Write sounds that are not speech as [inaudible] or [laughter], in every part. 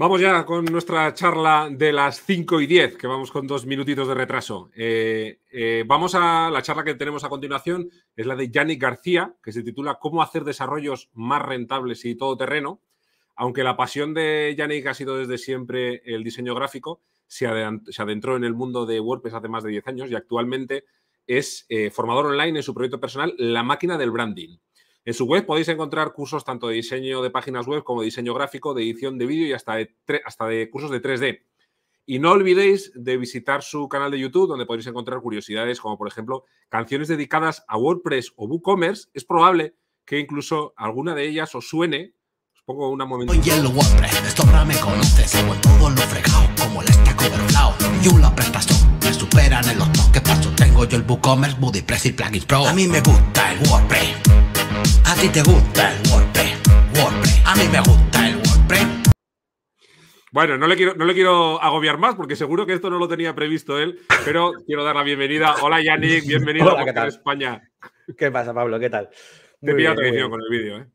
Vamos ya con nuestra charla de las 5 y 10, que vamos con dos minutitos de retraso. Eh, eh, vamos a la charla que tenemos a continuación, es la de Yannick García, que se titula ¿Cómo hacer desarrollos más rentables y todoterreno? Aunque la pasión de Yannick ha sido desde siempre el diseño gráfico, se adentró en el mundo de WordPress hace más de 10 años y actualmente es eh, formador online en su proyecto personal La Máquina del Branding en su web podéis encontrar cursos tanto de diseño de páginas web como de diseño gráfico, de edición de vídeo y hasta de, cursos de 3D. Y no olvidéis de visitar su canal de YouTube, donde podéis encontrar curiosidades como, por ejemplo, canciones dedicadas a WordPress o WooCommerce. Es probable que incluso alguna de ellas os suene. Os pongo una momento. el WordPress, esto me todo lo fregado, como el y me superan en los toques Tengo yo el WooCommerce, y Plugins Pro. A mí me gusta el WordPress a ti te gusta el WordPress. WordPress. A mí me gusta el WordPress. Bueno, no le, quiero, no le quiero agobiar más porque seguro que esto no lo tenía previsto él, pero quiero dar la bienvenida. Hola Yannick, bienvenido a España. ¿Qué pasa, Pablo? ¿Qué tal? Te pido tradición con el vídeo, ¿eh?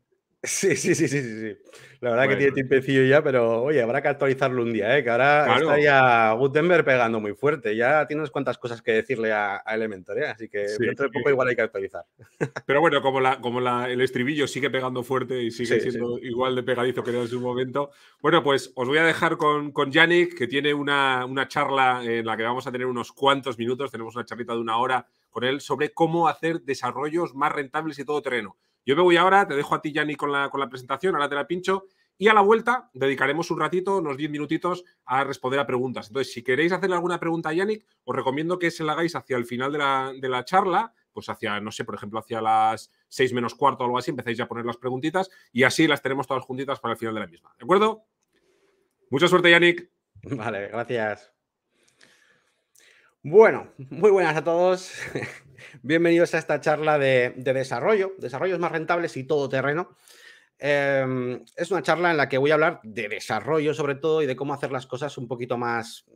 Sí, sí, sí, sí, sí. La verdad que tiene tiempecillo ya, pero oye, habrá que actualizarlo un día, ¿eh? que ahora está ya Gutenberg pegando muy fuerte. Ya tiene unas cuantas cosas que decirle a, a Elementor, ¿eh? así que dentro de poco igual hay que actualizar. Pero bueno, como, la, como el estribillo sigue pegando fuerte y sigue siendo igual de pegadizo que en su momento, bueno, pues os voy a dejar con, Yannick, que tiene una, una charla en la que vamos a tener unos cuantos minutos, tenemos una charlita de una hora con él sobre cómo hacer desarrollos más rentables y todo terreno. Yo me voy ahora, te dejo a ti, Yannick, con la, con la presentación, ahora te la pincho. Y a la vuelta dedicaremos un ratito, unos 10 minutitos, a responder a preguntas. Entonces, si queréis hacerle alguna pregunta a Yannick, os recomiendo que se la hagáis hacia el final de la, charla, pues hacia, no sé, por ejemplo, hacia las 6 menos cuarto o algo así, empezáis a poner las preguntitas y así las tenemos todas juntitas para el final de la misma. ¿De acuerdo? Mucha suerte, Yannick. Vale, gracias. Bueno, muy buenas a todos. [laughs] Bienvenidos a esta charla de, desarrollo, desarrollos más rentables y todo terreno. Em, es una charla en la que voy a hablar de desarrollo sobre todo y de cómo hacer las cosas un poquito más,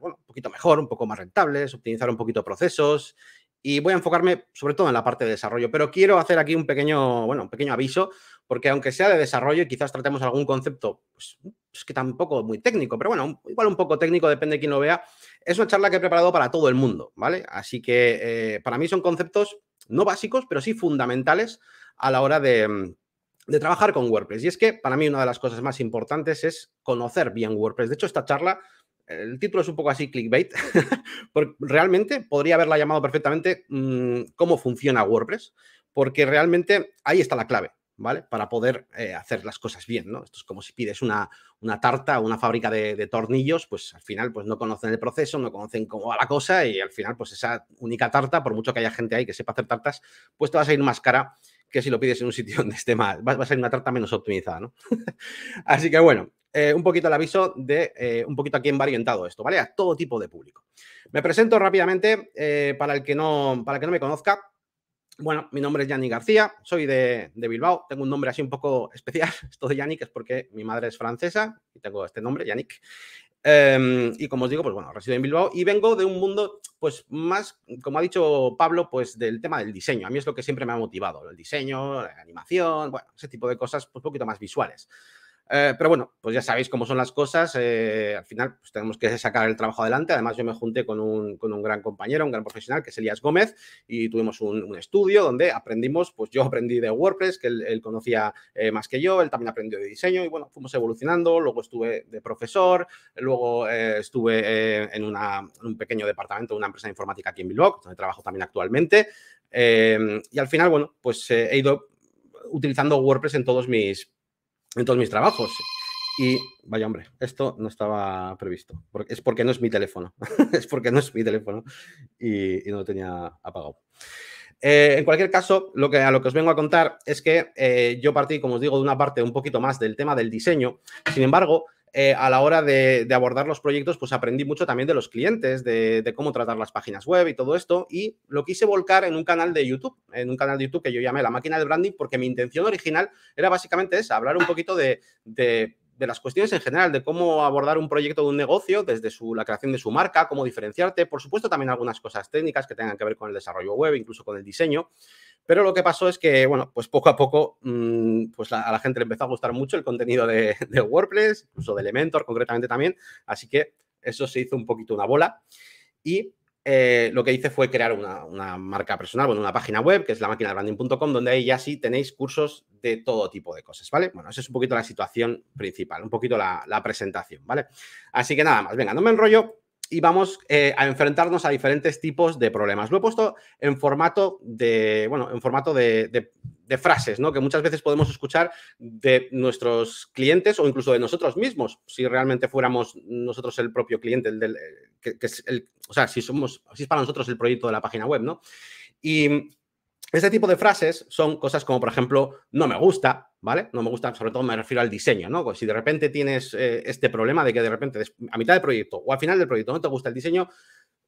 bueno, un poquito mejor, un poco más rentables, optimizar un poquito procesos y voy a enfocarme sobre todo en la parte de desarrollo, pero quiero hacer aquí un pequeño, bueno, un pequeño aviso, porque aunque sea de desarrollo y quizás tratemos algún concepto, pues, es que tampoco muy técnico, pero bueno, igual un poco técnico, depende de quién lo vea, es una charla que he preparado para todo el mundo, ¿vale? Así que eh, para mí son conceptos no básicos, pero sí fundamentales a la hora mm, de, trabajar con WordPress. Y es que para mí una de las cosas más importantes es conocer bien WordPress. De hecho, esta charla el título es un poco así clickbait, [laughs] porque realmente podría haberla llamado perfectamente mm, cómo funciona WordPress, porque realmente ahí está la clave. ¿vale? Para poder eh, hacer las cosas bien, ¿no? Esto es como si pides una, una tarta una fábrica de, tornillos, pues al final pues no conocen el proceso, no conocen cómo va la cosa y al final pues esa única tarta, por mucho que haya gente ahí que sepa hacer tartas, pues te va a salir más cara que si lo pides en un [laughs] sitio donde esté mal va, a ser una tarta menos optimizada, [laughs] Así que bueno, eh, un poquito el aviso de eh, un poquito a quién va orientado esto, ¿vale? A todo tipo de público. Me presento rápidamente para, el que no, para el que no me conozca. Bueno, mi nombre es Yanni García, soy de, Bilbao, tengo un nombre así un poco [laughs] especial, esto de Yannick es porque mi madre es francesa y tengo este nombre, Yannick. Em, y como os digo, pues bueno, resido en Bilbao y vengo de un mundo, pues más, como ha dicho Pablo, pues del tema del diseño. A mí es lo que siempre me ha motivado, el diseño, la animación, bueno, ese tipo de cosas, pues un poquito más visuales. Eh, pero bueno, pues ya sabéis cómo son las cosas. Eh, al final, pues tenemos que sacar el trabajo adelante. Además, yo me junté con un, gran compañero, un gran profesional, que es Elías Gómez, y tuvimos un, estudio donde aprendimos, pues yo aprendí de WordPress, que él, conocía eh, más que yo, él también aprendió de diseño, y bueno, fuimos evolucionando. Luego estuve de profesor, luego estuve en, un pequeño departamento de una empresa informática aquí en Bilbao, donde trabajo también actualmente. y al final, bueno, pues he ido utilizando WordPress en todos mis en todos mis trabajos. Y vaya hombre, esto no estaba previsto. Porque, es porque no es mi teléfono. [laughs] es porque no es mi teléfono y, no lo tenía apagado. Eh, en cualquier caso, lo que, a lo que os vengo a contar es que eh, yo partí, como os digo, de una parte un poquito más del tema del diseño. Sin embargo, eh, a la hora de, abordar los proyectos, pues aprendí mucho también de los clientes, de, cómo tratar las páginas web y todo esto. Y lo quise volcar en un canal de YouTube, en un canal de YouTube que yo llamé La Máquina de Branding, porque mi intención original era básicamente esa, hablar un poquito de, las cuestiones en general, de cómo abordar un proyecto de un negocio desde la creación de su marca, cómo diferenciarte, por supuesto también algunas cosas técnicas que tengan que ver con el desarrollo web, incluso con el diseño, pero lo que pasó es que, bueno, pues poco a poco, mm, pues a la gente le empezó a gustar mucho el contenido [laughs] de, WordPress, incluso de Elementor concretamente también. Así que eso se hizo un poquito una bola. Y eh, lo que hice fue crear una, marca personal, bueno, una página web, que es la máquina de branding.com, donde ahí ya sí tenéis cursos de todo tipo de cosas, ¿vale? Bueno, esa es un poquito la situación principal, un poquito la presentación, ¿vale? Así que nada más, venga, no me enrollo, y vamos eh, a enfrentarnos a diferentes tipos de problemas. Lo he puesto en formato de, bueno, en formato de, frases, ¿no? Que muchas veces podemos escuchar de nuestros clientes o incluso de nosotros mismos, si realmente fuéramos nosotros el propio cliente, el del, eh, que, es o sea, si somos, si es para nosotros el proyecto de la página web, ¿no? Y este tipo de frases son cosas como, por ejemplo, no me gusta, ¿vale? No me gusta, sobre todo me refiero al diseño, ¿no? Pues si de repente tienes eh, este problema de que de repente a mitad del proyecto o al final del proyecto no te gusta el diseño,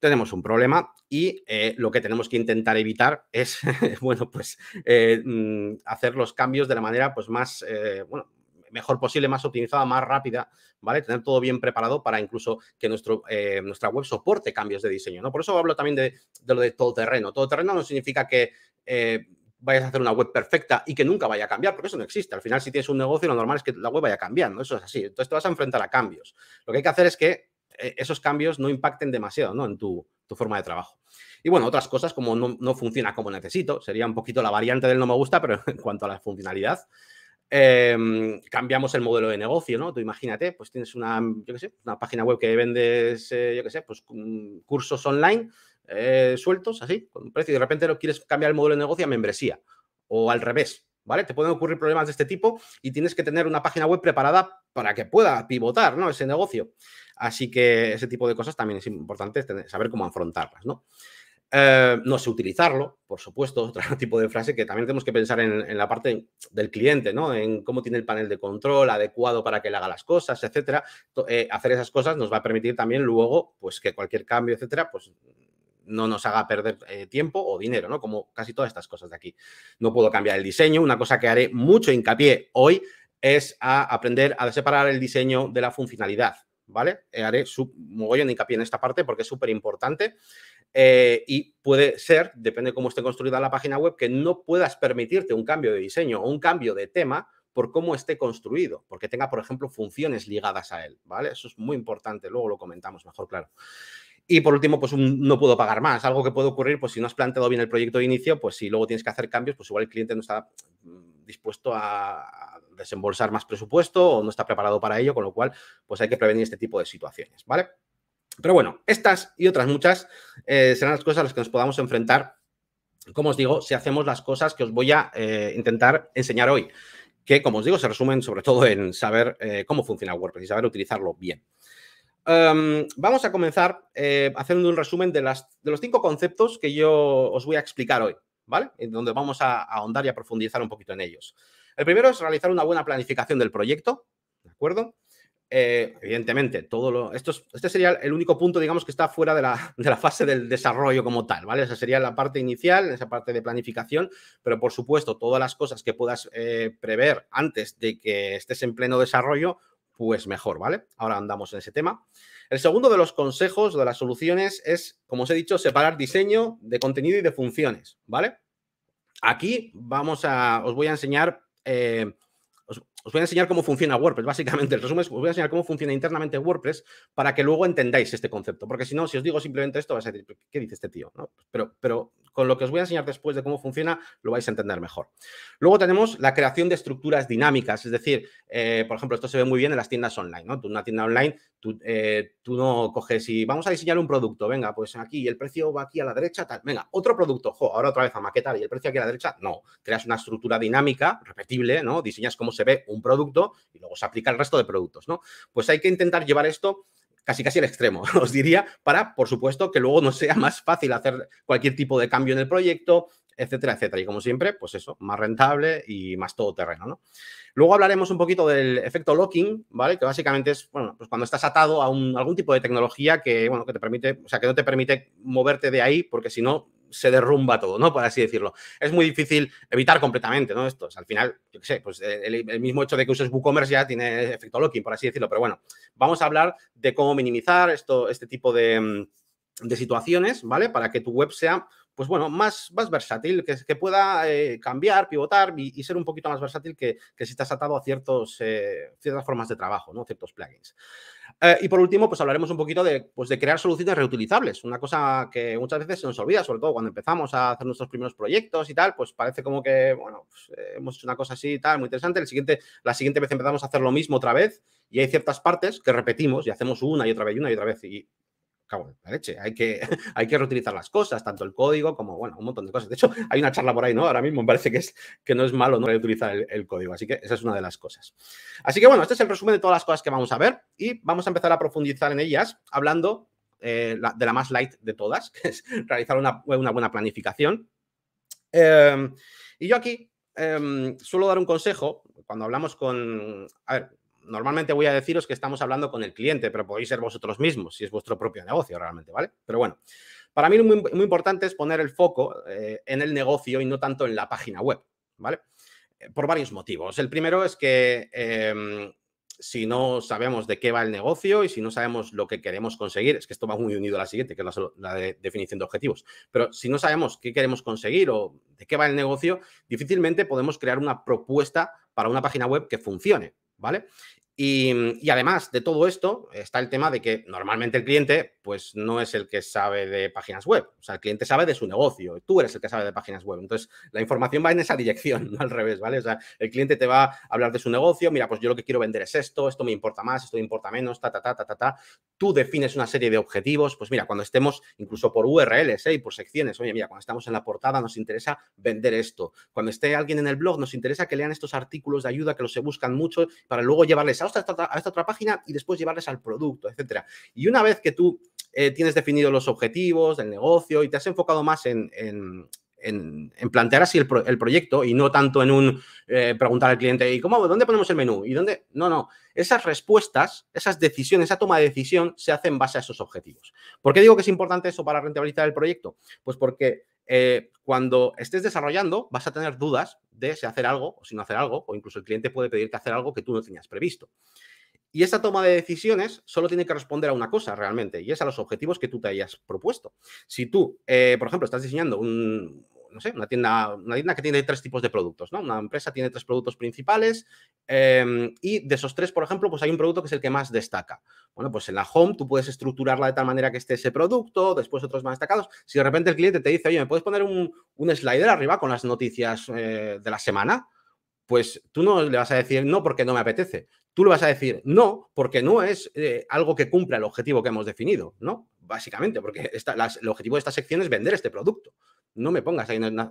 tenemos un problema y eh, lo que tenemos que intentar evitar es, [laughs] bueno, pues eh, mm, hacer los cambios de la manera pues más, bueno, mejor posible, más optimizada, más rápida, ¿vale? Tener todo bien preparado para incluso que nuestro, nuestra web soporte cambios de diseño, ¿no? Por eso hablo también de, de lo de todoterreno. terreno no significa que eh, vayas a hacer una web perfecta y que nunca vaya a cambiar, porque eso no existe. Al final, si tienes un negocio, lo normal es que la web vaya cambiando, eso es así. Entonces te vas a enfrentar a cambios. Lo que hay que hacer es que eh, esos cambios no impacten demasiado en tu, forma de trabajo. Y bueno, otras cosas como no, funciona como necesito, sería un poquito la variante del no me gusta, pero [laughs] en cuanto a la funcionalidad, em, cambiamos el modelo de negocio, ¿no? Tú imagínate, pues tienes una, yo qué sé, una página web que vendes, eh, yo qué sé, pues mm, cursos online eh, sueltos, así, con un precio, y de repente lo quieres cambiar el modelo de negocio a membresía, o al revés, ¿vale? Te pueden ocurrir problemas de este tipo y tienes que tener una página web preparada para que pueda pivotar, ¿no? Ese negocio. Así que ese tipo de cosas también es importante saber cómo afrontarlas, ¿no? Eh, no sé utilizarlo, por supuesto, [laughs] otro tipo de frase que también tenemos que pensar en, la parte del cliente, ¿no? En cómo tiene el panel de control adecuado para que le haga las cosas, etcétera. Eh, hacer esas cosas nos va a permitir también luego, pues que cualquier cambio, etcétera, pues no nos haga perder eh, tiempo o dinero, ¿no? Como casi todas estas cosas de aquí. No puedo cambiar el diseño. Una cosa que haré mucho hincapié hoy es aprender a separar el diseño de la funcionalidad, ¿vale? Eh, haré un mogollón de hincapié en esta parte porque es súper importante. Eh, y puede ser, depende de cómo esté construida la página web, que no puedas permitirte un cambio de diseño o un cambio de tema por cómo esté construido, porque tenga, por ejemplo, funciones ligadas a él, ¿vale? Eso es muy importante, luego lo comentamos mejor, claro. Y por último, pues no puedo pagar más. Algo que puede ocurrir, pues si no has planteado bien el proyecto de inicio, pues si luego tienes que hacer cambios, pues igual el cliente no está mm, dispuesto a desembolsar más presupuesto o no está preparado para ello, con lo cual, pues hay que prevenir este tipo de situaciones, ¿vale? Pero bueno, estas y otras muchas eh, serán las cosas a las que nos podamos enfrentar, como os digo, si hacemos las cosas que os voy a eh, intentar enseñar hoy, que como os digo, se resumen sobre todo en saber eh, cómo funciona WordPress y saber utilizarlo bien. Em, vamos a comenzar eh, haciendo un resumen de, las, de, los cinco conceptos que yo os voy a explicar hoy, ¿vale? En donde vamos a, ahondar y a profundizar un poquito en ellos. El primero es realizar una buena planificación del proyecto, ¿de acuerdo? Eh, evidentemente, todo lo, esto este sería el único punto, digamos, que está fuera de la, fase del desarrollo como tal, ¿vale? Esa sería la parte inicial, esa parte de planificación, pero por supuesto, todas las cosas que puedas eh, prever antes de que estés en pleno desarrollo, pues mejor, ¿vale? Ahora andamos en ese tema. El segundo de los consejos, de las soluciones, es, como os he dicho, separar diseño de contenido y de funciones, ¿vale? Aquí vamos a, os voy a enseñar eh, os voy a enseñar cómo funciona WordPress, básicamente. El resumen es, que os voy a enseñar cómo funciona internamente WordPress para que luego entendáis este concepto. Porque si no, si os digo simplemente esto, vais a decir, ¿qué dice este tío? ¿No? Pero, pero con lo que os voy a enseñar después de cómo funciona, lo vais a entender mejor. Luego tenemos la creación de estructuras dinámicas, es decir, eh, por ejemplo, esto se ve muy bien en las tiendas online. ¿no? una tienda online eh, tú, no coges y vamos a diseñar un producto, venga, pues aquí el precio va aquí a la derecha, tal, venga, otro producto, jo, ahora otra vez a maquetar y el precio aquí a la derecha, no, creas una estructura dinámica, repetible, ¿no? Diseñas cómo se ve un producto y luego se aplica el resto de productos, ¿no? Pues hay que intentar llevar esto casi casi al extremo, [laughs] os diría, para, por supuesto, que luego no sea más fácil hacer cualquier tipo de cambio en el proyecto, etcétera, etcétera. Y como siempre, pues eso, más rentable y más todoterreno, ¿no? Luego hablaremos un poquito del efecto locking, ¿vale? Que básicamente es, bueno, pues cuando estás atado a un, algún tipo de tecnología que, bueno, que te permite, o sea, que no te permite moverte de ahí porque si no se derrumba todo, ¿no? Por así decirlo. Es muy difícil evitar completamente, ¿no? Esto, es al final, yo qué sé, pues eh, el, mismo hecho de que uses WooCommerce ya tiene efecto locking, por así decirlo. Pero bueno, vamos a hablar de cómo minimizar esto, este tipo de mm, de situaciones, ¿vale? Para que tu web sea pues bueno, más, más versátil, que, que pueda eh, cambiar, pivotar y, ser un poquito más versátil que, que si estás atado a ciertos, eh, ciertas formas de trabajo, ¿no? ciertos plugins. Eh, y por último, pues hablaremos un poquito de, pues, de crear soluciones reutilizables, una cosa que muchas veces se nos olvida, sobre todo cuando empezamos a hacer nuestros primeros proyectos y tal, pues parece como que, bueno, pues, hemos hecho una cosa así y tal, muy interesante, El siguiente, la siguiente vez empezamos a hacer lo mismo otra vez y hay ciertas partes que repetimos y hacemos una y otra vez y una y otra vez y cabo la leche, hay que, [laughs] hay que reutilizar las cosas, tanto el código como, bueno, un montón de cosas. De hecho, [laughs] hay una charla por ahí, ¿no? Ahora mismo me parece que, es, que no es malo no reutilizar el, código, así que esa es una de las cosas. Así que bueno, este es el resumen de todas las cosas que vamos a ver y vamos a empezar a profundizar en ellas hablando eh, de la más light de todas, [laughs] que es realizar una, buena planificación. Em, y yo aquí em, suelo dar un consejo cuando hablamos con, a ver, normalmente voy a deciros que estamos hablando con el cliente, pero podéis ser vosotros mismos, si es vuestro propio negocio realmente, ¿vale? Pero bueno, para mí muy, muy importante es poner el foco eh, en el negocio y no tanto en la página web, ¿vale? Eh, por varios motivos. El primero es que em, si no sabemos de qué va el negocio y si no sabemos lo que queremos conseguir, es que esto va muy unido a la siguiente, que es la, definición de objetivos, pero si no sabemos qué queremos conseguir o de qué va el negocio, difícilmente podemos crear una propuesta para una página web que funcione, ¿vale? Y, además de todo esto está el tema de que normalmente el cliente pues no es el que sabe de páginas web. O sea, el cliente sabe de su negocio, tú eres el que sabe de páginas web. Entonces, la información va en esa dirección, [laughs] no al revés, ¿vale? O sea, el cliente te va a hablar de su negocio, mira, pues yo lo que quiero vender es esto, esto me importa más, esto me importa menos, ta, ta, ta, ta, ta, ta. Tú defines una serie de objetivos, pues mira, cuando estemos incluso por URLs ¿eh? y por secciones, oye, mira, cuando estamos en la portada nos interesa vender esto. Cuando esté alguien en el blog nos interesa que lean estos artículos de ayuda que los se buscan mucho para luego llevarles a esta, a esta otra página y después llevarles al producto, etcétera. Y una vez que tú eh, tienes definidos los objetivos del negocio y te has enfocado más en, plantear así el, proyecto y no tanto en un eh, preguntar al cliente, ¿y cómo, dónde ponemos el menú? ¿Y dónde? No, no. Esas respuestas, esas decisiones, esa toma de decisión se hacen en base a esos objetivos. ¿Por qué digo que es importante eso para rentabilizar el proyecto? Pues porque eh, cuando estés desarrollando vas a tener dudas de si hacer algo o si no hacer algo, o incluso el cliente puede pedirte hacer algo que tú no tenías previsto. Y esa toma de decisiones solo tiene que responder a una cosa realmente, y es a los objetivos que tú te hayas propuesto. Si tú, eh, por ejemplo, estás diseñando un, no una tienda, una que tiene tres tipos de productos, ¿no? Una empresa tiene tres productos principales em, y de esos tres, por ejemplo, pues hay un producto que es el que más destaca. Bueno, pues en la home tú puedes estructurarla de tal manera que esté ese producto, después otros más destacados. Si de repente el cliente te dice, oye, ¿me puedes poner un, slider arriba con las noticias eh, de la semana? Pues tú no le vas a decir no porque no me apetece tú le vas a decir no, porque no es eh, algo que cumpla el objetivo que hemos definido, ¿no? Básicamente, porque el objetivo de esta sección es vender este producto. No me pongas ahí unas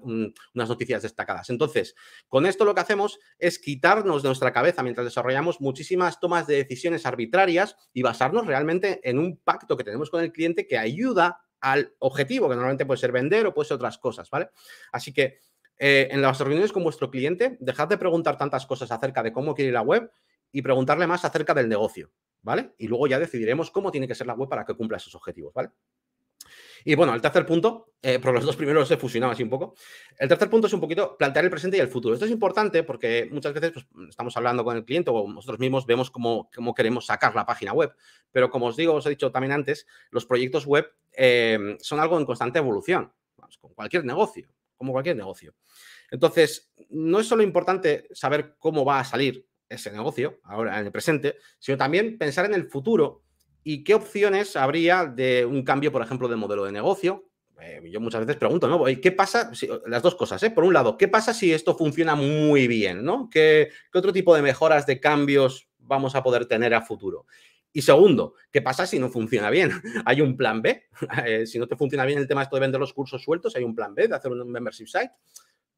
noticias destacadas. Entonces, con esto lo que hacemos es quitarnos de nuestra cabeza mientras desarrollamos muchísimas tomas de decisiones arbitrarias y basarnos realmente en un pacto que tenemos con el cliente que ayuda al objetivo, que normalmente puede ser vender o puede ser otras cosas, ¿vale? Así que eh, en las reuniones con vuestro cliente, dejad de preguntar tantas cosas acerca de cómo quiere ir la web y preguntarle más acerca del negocio, ¿vale? Y luego ya decidiremos cómo tiene que ser la web para que cumpla esos objetivos, ¿vale? Y bueno, el tercer punto, pero eh, por los dos primeros he fusionado así un poco. El tercer punto es un poquito plantear el presente y el futuro. Esto es importante porque muchas veces pues, estamos hablando con el cliente o nosotros mismos vemos cómo, cómo, queremos sacar la página web. Pero como os digo, os he dicho también antes, los proyectos web eh, son algo en constante evolución, con cualquier negocio, como cualquier negocio. Entonces, no es solo importante saber cómo va a salir ese negocio ahora en el presente, sino también pensar en el futuro y qué opciones habría de un cambio, por ejemplo, de modelo de negocio. Eh, yo muchas veces pregunto, ¿no? ¿Qué pasa? las dos cosas, ¿eh? Por un lado, ¿qué pasa si esto funciona muy bien, ¿no? ¿Qué, otro tipo de mejoras, de cambios vamos a poder tener a futuro? Y segundo, ¿qué pasa si no funciona bien? [laughs] ¿Hay un plan B? [laughs] Eh, si no te funciona bien el tema esto de vender los cursos sueltos, ¿hay un plan B de hacer un membership site?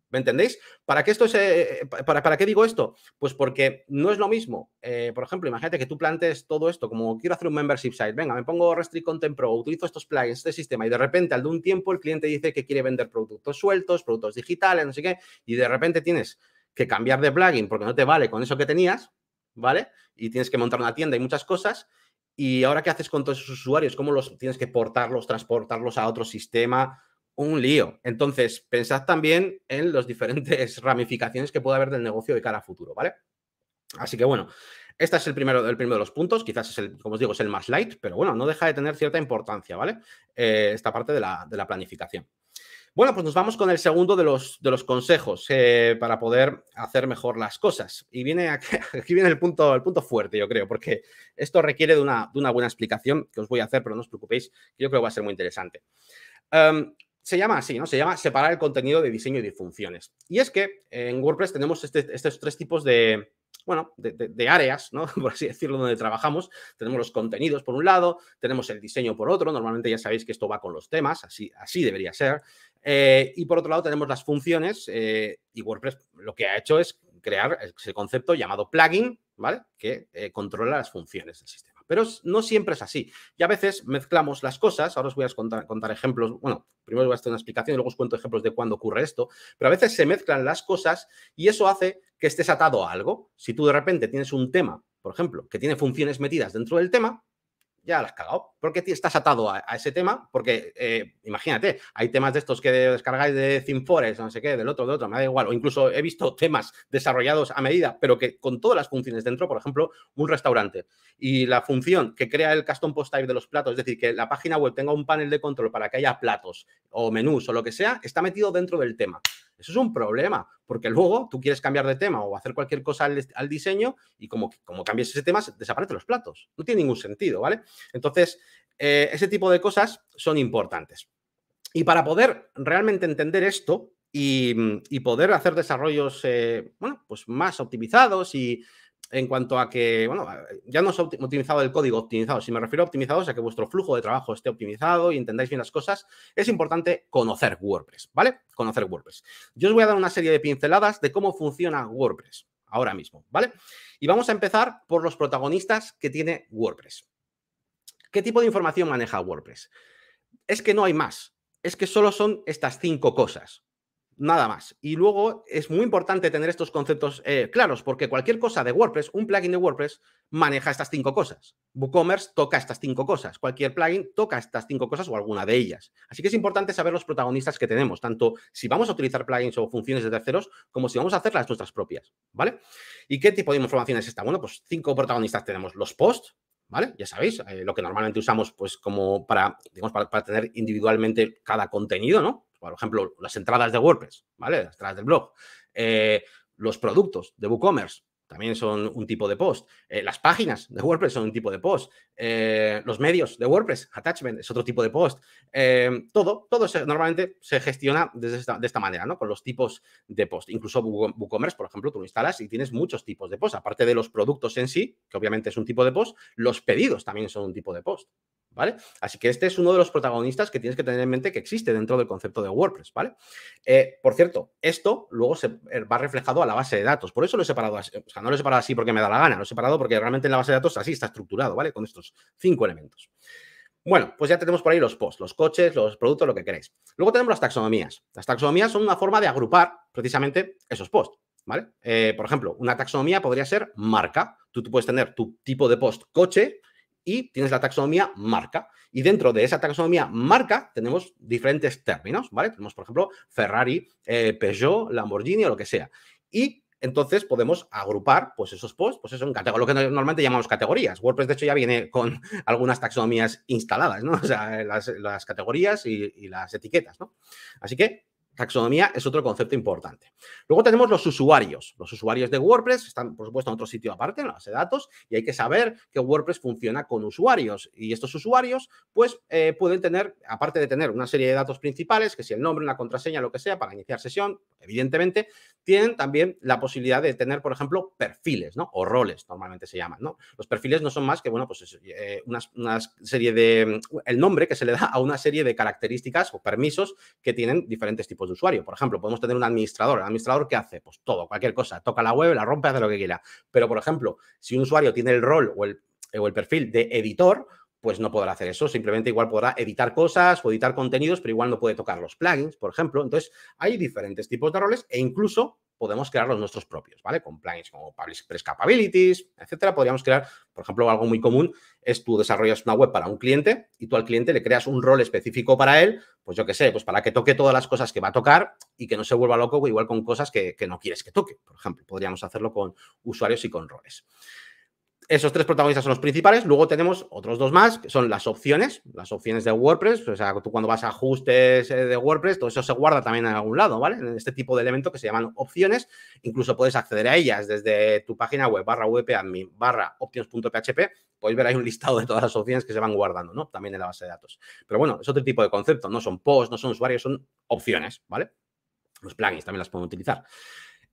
¿Me entendéis? ¿Para qué, esto eh, eh, para, qué digo esto? Pues porque no es lo mismo. Eh, por ejemplo, imagínate que tú plantes todo esto, como quiero hacer un membership site, venga, me pongo Restrict Content Pro, utilizo estos plugins, este sistema, y de repente al de un tiempo el cliente dice que quiere vender productos sueltos, productos digitales, no sé qué, y de repente tienes que cambiar de plugin porque no te vale con eso que tenías, ¿vale? Y tienes que montar una tienda y muchas cosas. ¿Y ahora qué haces con todos esos usuarios? ¿Cómo los tienes que portarlos, transportarlos a otro sistema? un lío. Entonces, pensad también en las diferentes [laughs] ramificaciones que puede haber del negocio de cara a futuro, ¿vale? Así que bueno, este es el primero, el primero de los puntos, quizás es el, como os digo, es el más light, pero bueno, no deja de tener cierta importancia, ¿vale? Eh, esta parte de la, de la, planificación. Bueno, pues nos vamos con el segundo de los, de los consejos eh, para poder hacer mejor las cosas. Y viene [laughs] aquí, viene el punto, el punto fuerte, yo creo, porque esto requiere de una, buena explicación que os voy a hacer, pero no os preocupéis, que yo creo que va a ser muy interesante. Em, se llama así, ¿no? Se llama separar el contenido de diseño y de funciones. Y es que eh, en WordPress tenemos este, estos tres tipos de, bueno, de, áreas, ¿no? [laughs] Por así decirlo, donde trabajamos. Tenemos los contenidos por un lado, tenemos el diseño por otro. Normalmente ya sabéis que esto va con los temas, así, así debería ser. Eh, y por otro lado tenemos las funciones eh, y WordPress lo que ha hecho es crear ese concepto llamado plugin, ¿vale? Que controla las funciones del sistema. Pero no siempre es así. Y a veces mezclamos las cosas. Ahora os voy a contar, ejemplos. Bueno, primero voy a hacer una explicación y luego os cuento ejemplos de cuándo ocurre esto. Pero a veces se mezclan las cosas y eso hace que estés atado a algo. Si tú de repente tienes un tema, por ejemplo, que tiene funciones metidas dentro del tema, ya las has cagado. Porque estás atado a, ese tema, porque eh, imagínate, hay temas de estos que descargáis de ThinForest, no sé qué, del otro, del otro, me da igual. O incluso he visto temas desarrollados a medida, pero que con todas las funciones dentro, por ejemplo, un restaurante. Y la función que crea el custom post type de los platos, es decir, que la página web tenga un panel de control para que haya platos o menús o lo que sea, está metido dentro del tema. Eso es un problema, porque luego tú quieres cambiar de tema o hacer cualquier cosa al, diseño y como, como ese tema, desaparecen los platos. No tiene ningún sentido, ¿vale? Entonces, eh, ese tipo de cosas son importantes. Y para poder realmente entender esto y, poder hacer desarrollos, eh, bueno, pues más optimizados y en cuanto a que, bueno, ya no ha optimizado el código optimizado, si me refiero a optimizado, o sea que vuestro flujo de trabajo esté optimizado y entendáis bien las cosas, es importante conocer WordPress, ¿vale? Conocer WordPress. Yo os voy a dar una serie de pinceladas de cómo funciona WordPress ahora mismo, ¿vale? Y vamos a empezar por los protagonistas que tiene WordPress. ¿Qué tipo de información maneja WordPress? Es que no hay más, es que solo son estas cinco cosas, Nada más. Y luego es muy importante tener estos conceptos eh, claros, porque cualquier cosa de WordPress, un plugin de WordPress, maneja estas cinco cosas. WooCommerce toca estas cinco cosas. Cualquier plugin toca estas cinco cosas o alguna de ellas. Así que es importante saber los protagonistas que tenemos, tanto si vamos a utilizar plugins o funciones de terceros, como si vamos a hacer las nuestras propias. ¿Vale? ¿Y qué tipo de información es esta? Bueno, pues cinco protagonistas tenemos. Los posts, ¿vale? Ya sabéis, eh, lo que normalmente usamos, pues, como para, digamos, para tener individualmente cada contenido, ¿no? Por ejemplo, las entradas de WordPress, ¿vale? Las entradas del blog. Eh, los productos de WooCommerce, también son un tipo de post. Eh, las páginas de WordPress son un tipo de post. Eh, los medios de WordPress, attachment, es otro tipo de post. Eh, todo, todo normalmente se gestiona desde esta, de esta manera, ¿no? Con los tipos de post. Incluso WooCommerce, por ejemplo, tú lo instalas y tienes muchos tipos de post. Aparte de los productos en sí, que obviamente es un tipo de post, los pedidos también son un tipo de post. ¿Vale? Así que este es uno de los protagonistas que tienes que tener en mente que existe dentro del concepto de WordPress, ¿vale? por cierto, esto luego se va reflejado a la base de datos. Por eso lo he separado, no lo he separado así porque me da la gana, lo he separado porque realmente en la base de datos así está estructurado, ¿vale? Con estos cinco elementos. Bueno, pues ya tenemos por ahí los posts, los coches, los productos, lo que queréis. Luego tenemos las taxonomías. Las taxonomías son una forma de agrupar precisamente esos posts, ¿vale? Eh, por ejemplo, una taxonomía podría ser marca. Tú, puedes tener tu tipo de post coche y tienes la taxonomía marca. Y dentro de esa taxonomía marca tenemos diferentes términos, ¿vale? Tenemos, por ejemplo, Ferrari, eh, Peugeot, Lamborghini o lo que sea. Y entonces podemos agrupar pues, esos posts, pues eso, en lo que normalmente llamamos categorías. WordPress, de hecho, ya viene con [laughs] algunas taxonomías instaladas, ¿no? [laughs] O sea, las, categorías y, y, las etiquetas, ¿no? Así que Taxonomía es otro concepto importante. Luego tenemos los usuarios. Los usuarios de WordPress están, por supuesto, en otro sitio aparte, en la base de datos, y hay que saber que WordPress funciona con usuarios. Y estos usuarios, pues, eh, pueden tener, aparte de tener una serie de datos principales, que si el nombre, una contraseña, lo que sea, para iniciar sesión, evidentemente, tienen también la posibilidad de tener, por ejemplo, perfiles, ¿no? O roles, normalmente se llaman, Los perfiles no son más que, bueno, pues, una, eh, una serie de, el nombre que se le da a una serie de características o permisos que tienen diferentes tipos de usuario. Por ejemplo, podemos tener un administrador. ¿El administrador qué hace? Pues todo, cualquier cosa. Toca la web, la rompe, hace lo que quiera. Pero, por ejemplo, si un usuario tiene el rol o o el perfil de editor, pues no podrá hacer eso. Simplemente igual podrá editar cosas o editar contenidos, pero igual no puede tocar los plugins, por ejemplo. Entonces, hay diferentes tipos de roles e incluso podemos crear los nuestros propios, ¿vale? Con plugins como Publish Press Capabilities, etcétera. Podríamos crear, por ejemplo, algo muy común es tú desarrollas una web para un cliente y tú al cliente le creas un rol específico para él, pues yo qué sé, pues para que toque todas las cosas que va a tocar y que no se vuelva loco igual con cosas que, que no quieres que toque. Por ejemplo, podríamos hacerlo con usuarios y con roles esos tres protagonistas son los principales. Luego tenemos otros dos más, que son las opciones, las opciones de WordPress. O sea, tú cuando vas a ajustes eh, de WordPress, todo eso se guarda también en algún lado, ¿vale? En este tipo de elementos que se llaman opciones. Incluso puedes acceder a ellas desde tu página web, barra wp-admin, barra options.php. Podéis ver ahí un listado de todas las opciones que se van guardando, ¿no? También en la base de datos. Pero bueno, es otro tipo de concepto. No son posts, no son usuarios, son opciones, ¿vale? Los plugins también las pueden utilizar.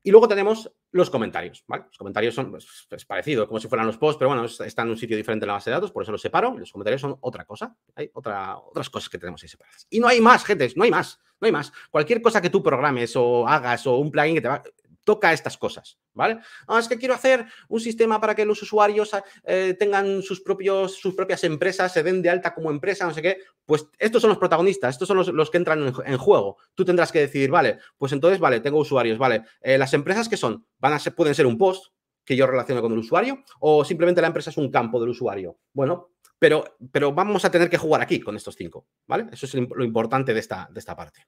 Y luego tenemos los comentarios, Los comentarios son pues, parecidos, como si fueran los posts, pero bueno, están en un sitio diferente en la base de datos, por eso los separo. los comentarios son otra cosa. Hay otra, otras cosas que tenemos ahí separadas. Y no hay más, gente, no hay más, no hay más. Cualquier cosa que tú programes o hagas o un plugin que te va toca estas cosas, ¿vale? Ah, es que quiero hacer un sistema para que los usuarios ah, eh, tengan sus, propios, sus propias empresas, se den de alta como empresa, no sé qué. Pues estos son los protagonistas, estos son los, que entran en, juego. Tú tendrás que decidir, vale, pues entonces, vale, tengo usuarios, vale. Eh, las empresas que son, van a ser, pueden ser un post que yo relacione con el usuario o simplemente la empresa es un campo del usuario. Bueno, pero, pero vamos a tener que jugar aquí con estos cinco, ¿vale? Eso es lo importante de esta, de esta parte.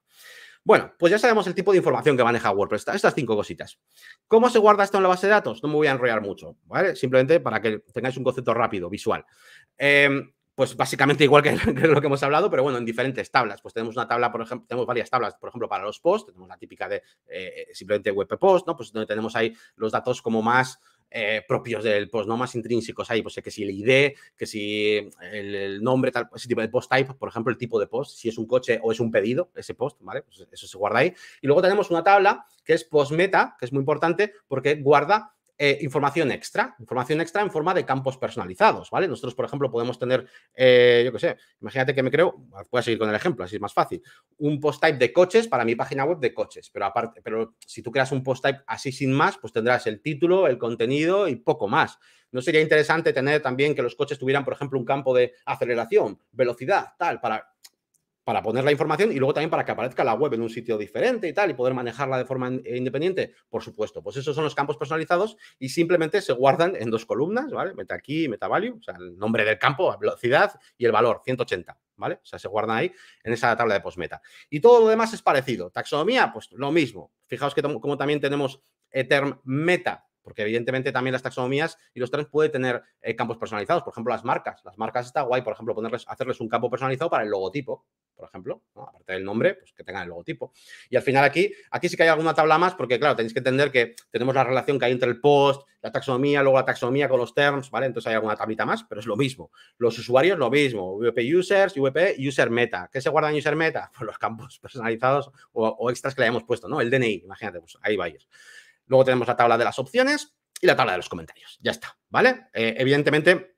Bueno, pues ya sabemos el tipo de información que maneja WordPress, estas cinco cositas. ¿Cómo se guarda esto en la base de datos? No me voy a enrollar mucho, ¿vale? Simplemente para que tengáis un concepto rápido, visual. Em, pues básicamente igual [laughs] que, lo que hemos hablado, pero bueno, en diferentes tablas. Pues tenemos una tabla, por ejemplo, tenemos varias tablas, por ejemplo, para los posts, tenemos la típica de eh, eh, simplemente web post, ¿no? Pues donde tenemos ahí los datos como más eh, propios del post, ¿no? Más intrínsecos ahí, pues eh, que si el ID, que si mm, el, nombre, tal, ese tipo de post type, por ejemplo, el tipo de post, si es un coche o es un pedido, ese post, ¿vale? Pues eso se guarda ahí. Y luego tenemos una tabla que es post meta, que es muy importante porque guarda eh, información extra, información extra en forma de campos personalizados, ¿vale? Nosotros, por ejemplo, podemos tener, eh, yo qué sé, imagínate que me creo, voy a seguir con el ejemplo, así es más fácil, un post type de coches para mi página web de coches, pero aparte, pero si tú creas un post type así sin más, pues tendrás el título, el contenido y poco más. ¿No sería interesante tener también que los coches tuvieran, por ejemplo, un campo de aceleración, velocidad, tal, para para poner la información y luego también para que aparezca la web en un sitio diferente y tal, y poder manejarla de forma independiente, por supuesto. Pues esos son los campos personalizados y simplemente se guardan en dos columnas, ¿vale? Meta aquí, meta value, o sea, el nombre del campo, velocidad y el valor, 180, ¿vale? O sea, se guardan ahí en esa tabla de postmeta. Y todo lo demás es parecido. Taxonomía, pues lo mismo. Fijaos que como también tenemos term meta porque evidentemente también las taxonomías y los terms puede tener eh, campos personalizados. Por ejemplo, las marcas. Las marcas está guay, por ejemplo, ponerles, hacerles un campo personalizado para el logotipo, por ejemplo, aparte del nombre, pues que tengan el logotipo. Y al final aquí, aquí sí que hay alguna tabla más, porque claro, tenéis que entender que tenemos la relación que hay entre el post, la taxonomía, luego la taxonomía con los terms, ¿vale? Entonces hay alguna tablita más, pero es lo mismo. Los usuarios, lo mismo. VP users, VP user meta. ¿Qué se guarda en user meta? [laughs] Pues los campos personalizados o, extras que le hayamos puesto, ¿no? El DNI, imagínate, pues ahí va ellos. Luego tenemos la tabla de las opciones y la tabla de los comentarios. Ya está, ¿vale? Eh, evidentemente,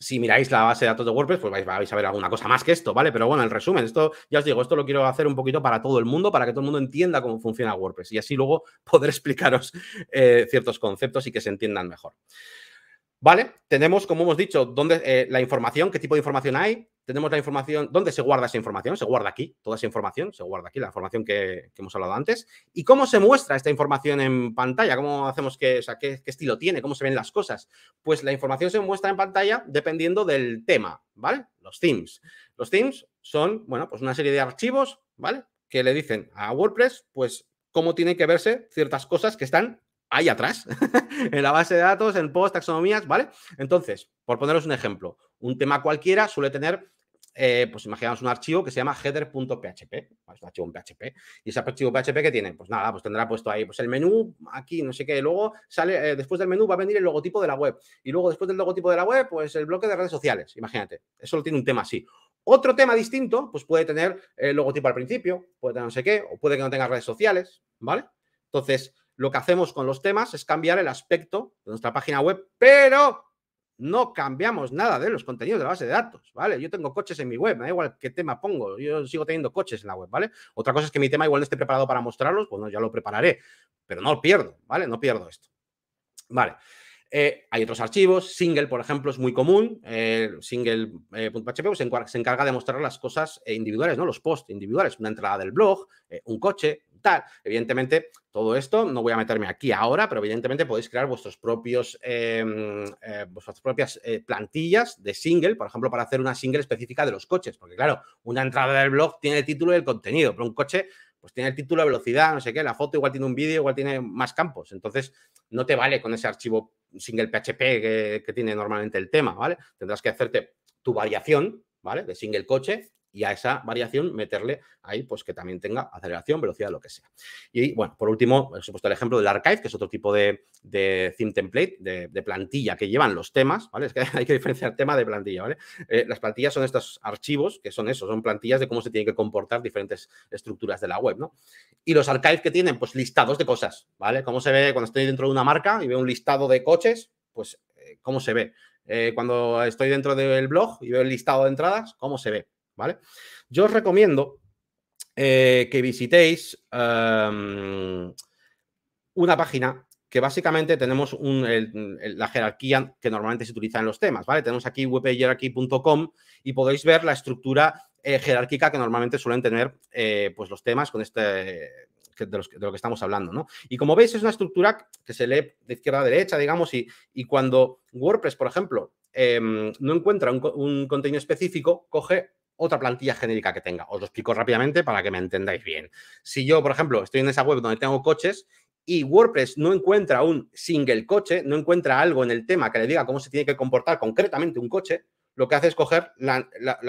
si miráis la base de datos de WordPress, pues vais, a ver alguna cosa más que esto, ¿vale? Pero bueno, el resumen, esto ya os digo, esto lo quiero hacer un poquito para todo el mundo, para que todo el mundo entienda cómo funciona WordPress y así luego [laughs] poder explicaros eh, ciertos conceptos y que se entiendan mejor. ¿Vale? Tenemos, como hemos dicho, dónde, eh, la información, qué tipo de información hay, tenemos la información, ¿dónde se guarda esa información? Se guarda aquí, toda esa información, se guarda aquí, la información que, hemos hablado antes. ¿Y cómo se muestra esta información en pantalla? ¿Cómo hacemos que, o sea, qué, estilo tiene? ¿Cómo se ven las cosas? Pues la información se muestra en pantalla dependiendo del tema, ¿vale? Los themes. Los themes son, bueno, pues una serie de archivos, ¿vale? Que le dicen a WordPress, pues, cómo tienen que verse ciertas cosas que están ahí atrás, [laughs] en la base de datos, en post, taxonomías, ¿vale? Entonces, por poneros un ejemplo, un tema cualquiera suele tener eh, pues imaginamos un archivo que se llama header.php, es un archivo en PHP. ¿Y ese archivo PHP que tiene? Pues nada, pues tendrá puesto ahí, pues el menú, aquí, no sé qué, luego sale, eh, después del menú va a venir el logotipo de la web. Y luego después del logotipo de la web, pues el bloque de redes sociales, imagínate. Eso lo tiene un tema así. Otro tema distinto, pues puede tener el logotipo al principio, puede tener no sé qué, o puede que no tenga redes sociales, ¿vale? Entonces, lo que hacemos con los temas es cambiar el aspecto de nuestra página web, pero no cambiamos nada de los contenidos de la base de datos, ¿vale? Yo tengo coches en mi web, me da igual qué tema pongo, yo sigo teniendo coches en la web, ¿vale? Otra cosa es que mi tema igual no esté preparado para mostrarlos, bueno, pues ya lo prepararé, pero no lo pierdo, ¿vale? No pierdo esto. Vale. Eh, hay otros archivos, single, por ejemplo, es muy común. Eh, single.php eh, pues se encarga de mostrar las cosas eh, individuales, ¿no? Los posts individuales, una entrada del blog, un coche, Evidentemente, todo esto no voy a meterme aquí ahora, pero evidentemente podéis crear vuestros propios, em, eh, vuestras propias eh, plantillas de single, por ejemplo, para hacer una single específica de los coches, porque claro, una entrada del blog tiene el título y el contenido, pero un coche pues tiene el título, velocidad, no sé qué, la foto igual tiene un vídeo, igual tiene más campos. Entonces, no te vale con ese archivo single PHP que, que tiene normalmente el tema, ¿vale? Tendrás que hacerte tu variación, ¿vale? De single coche y a esa variación meterle ahí, pues que también tenga aceleración, velocidad, lo que sea. Y bueno, por último, he puesto el ejemplo del archive, que es otro tipo de, theme template, de, plantilla que llevan los temas, ¿vale? Es que [laughs] hay que diferenciar tema de plantilla, ¿vale? Eh, las plantillas son estos archivos, que son eso, son plantillas de cómo se tienen que comportar diferentes estructuras de la web, ¿no? Y los archives que tienen, pues listados de cosas, ¿vale? Cómo se ve cuando estoy dentro de una marca y veo un listado de coches, pues eh, cómo se ve. Eh, cuando estoy dentro del blog y veo el listado de entradas, cómo se ve. ¿vale? Yo os recomiendo eh, que visitéis em, una página que básicamente tenemos la jerarquía que normalmente se utiliza en los temas, ¿vale? Tenemos aquí webhierarchy.com y podéis ver la estructura eh, jerárquica que normalmente suelen tener eh, pues los temas con este, de, lo que estamos hablando, ¿no? Y como veis, es una estructura que se lee de izquierda a derecha, digamos, y, y cuando WordPress, por ejemplo, em, no encuentra un, un, contenido específico, coge otra plantilla genérica que tenga. Os lo explico rápidamente para que me entendáis bien. Si yo, por ejemplo, estoy en esa web donde tengo coches y WordPress no encuentra un single coche, no encuentra algo en el tema que le diga cómo se tiene que comportar concretamente un coche, lo que hace es coger la,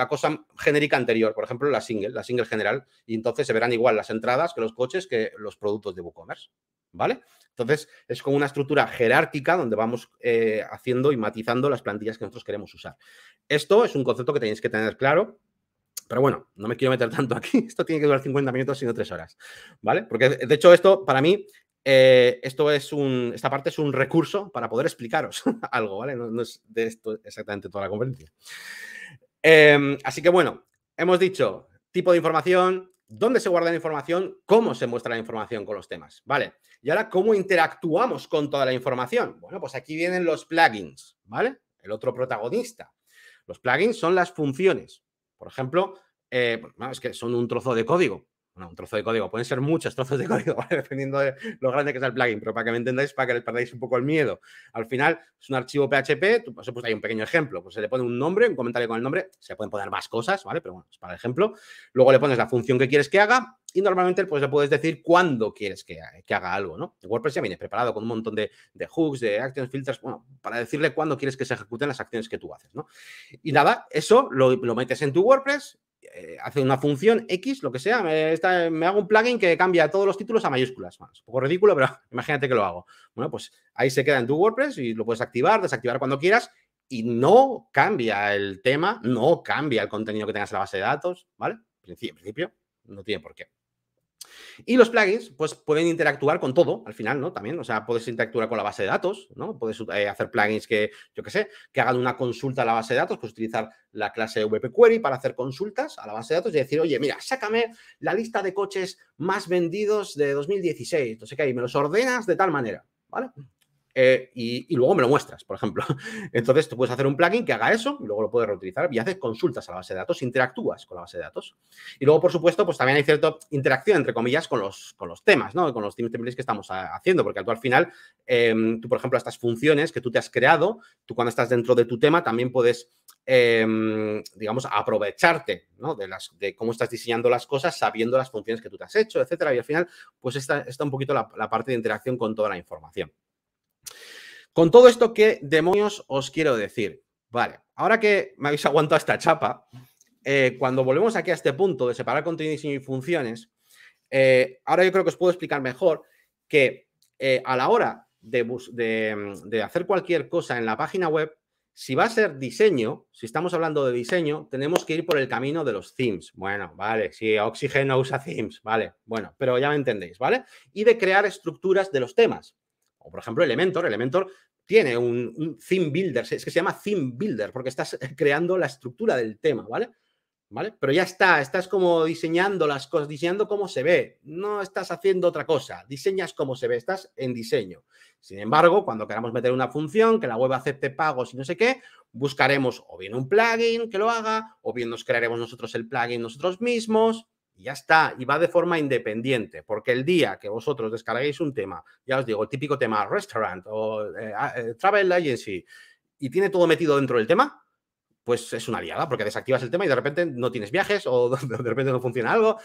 cosa genérica anterior, por ejemplo, la single, la single general, y entonces se verán igual las entradas que los coches que los productos de WooCommerce, ¿vale? Entonces es como una estructura jerárquica donde vamos eh, haciendo y matizando las plantillas que nosotros queremos usar. Esto es un concepto que tenéis que tener claro pero bueno, no me quiero meter tanto aquí. [laughs] Esto tiene que durar 50 minutos, sino 3 horas. ¿Vale? Porque de hecho, esto para mí, eh, esto es un. Esta parte es un recurso para poder explicaros [laughs] algo, ¿vale? No, es de esto exactamente toda la conferencia. Em, así que bueno, hemos dicho tipo de información, dónde se guarda la información, cómo se muestra la información con los temas, ¿vale? Y ahora, ¿cómo interactuamos con toda la información? Bueno, pues aquí vienen los plugins, ¿vale? El otro protagonista. Los plugins son las funciones. Por ejemplo, eh, pues, es que son un trozo de código. Bueno, un trozo de código, pueden ser muchos trozos de [laughs] código, dependiendo de lo grande que sea el plugin, pero para que me entendáis, para que le perdáis un poco el miedo. Al final, es un archivo PHP, pues, hay un pequeño ejemplo, pues se le pone un nombre, un comentario con el nombre, se pueden poner más cosas, ¿vale? Pero bueno, es para el ejemplo. Luego le pones la función que quieres que haga y normalmente pues le puedes decir cuándo quieres que, haga algo, ¿no? WordPress ya viene preparado con un montón de, hooks, de actions, filters, bueno, para decirle cuándo quieres que se ejecuten las acciones que tú haces, ¿no? Y nada, eso lo, lo metes en tu WordPress eh, hace una función X, lo que sea, me, hago un plugin que cambia todos los títulos a mayúsculas. es un poco ridículo, pero [laughs] imagínate que lo hago. Bueno, pues ahí se queda en tu WordPress y lo puedes activar, desactivar cuando quieras y no cambia el tema, no cambia el contenido que tengas en la base de datos, ¿vale? En principio, no tiene por qué. Y los plugins, pues pueden interactuar con todo, al final, ¿no? También, o sea, puedes interactuar con la base de datos, ¿no? Puedes eh, hacer plugins que, yo qué sé, que hagan una consulta a la base de datos, pues utilizar la clase VP Query para hacer consultas a la base de datos y decir, oye, mira, sácame la lista de coches más vendidos de 2016, entonces, sé qué, y me los ordenas de tal manera, ¿vale? Eh, y, luego me lo muestras, por ejemplo. [laughs] Entonces tú puedes hacer un plugin que haga eso y luego lo puedes reutilizar y haces consultas a la base de datos, interactúas con la base de datos. Y luego, por supuesto, pues también hay cierta interacción, entre comillas, con los, temas, ¿no? Con los team templates que estamos haciendo, porque tú al final, em, tú, por ejemplo, estas funciones que tú te has creado, tú cuando estás dentro de tu tema también puedes, em, digamos, aprovecharte, De, las, de cómo estás diseñando las cosas, sabiendo las funciones que tú te has hecho, etcétera. Y al final, pues está, un poquito la parte de interacción con toda la información. Con todo esto, ¿qué demonios os quiero decir? Vale, ahora que me habéis aguantado esta chapa, eh, cuando volvemos aquí a este punto de separar contenido, diseño y funciones, eh, ahora yo creo que os puedo explicar mejor que eh, a la hora de, mm, de hacer cualquier cosa en la página web, si va a ser diseño, si estamos hablando de diseño, tenemos que ir por el camino de los themes. Bueno, vale, si Oxygen no usa themes, vale, bueno, pero ya me entendéis, ¿vale? Y de crear estructuras de los temas. O por ejemplo, Elementor. Elementor tiene un, theme builder, es que se llama theme builder porque estás eh, creando la estructura del tema, ¿vale? ¿Vale? Pero ya está, estás como diseñando las cosas, diseñando cómo se ve, no estás haciendo otra cosa, diseñas cómo se ve, estás en diseño. Sin embargo, cuando queramos meter una función, que la web acepte pagos y no sé qué, buscaremos o bien un plugin que lo haga, o bien nos crearemos nosotros el plugin nosotros mismos, y ya está, y va de forma independiente, porque el día que vosotros descarguéis un tema, ya os digo, el típico tema restaurant o eh, eh, travel agency, y tiene todo metido dentro del tema, pues es una liada, porque desactivas el tema y de repente no tienes viajes o [laughs] de repente no funciona algo,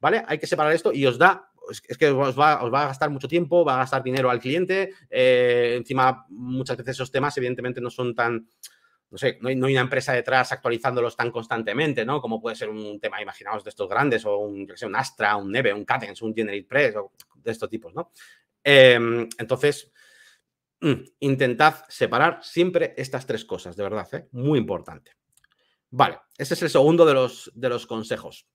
¿vale? Hay que separar esto y os da, es que os va, a gastar mucho tiempo, va a gastar dinero al cliente, eh, encima muchas veces esos temas evidentemente no son tan no sé, no hay, una empresa detrás actualizándolos tan constantemente, ¿no? Como puede ser un tema, imaginaos, de estos grandes, o un, un Astra, un Neve, un Cadence, un Generate Press, o de estos tipos, ¿no? Em, entonces, mm, intentad separar siempre estas tres cosas, de verdad, ¿eh? Muy importante. Vale, ese es el segundo de los, de los consejos.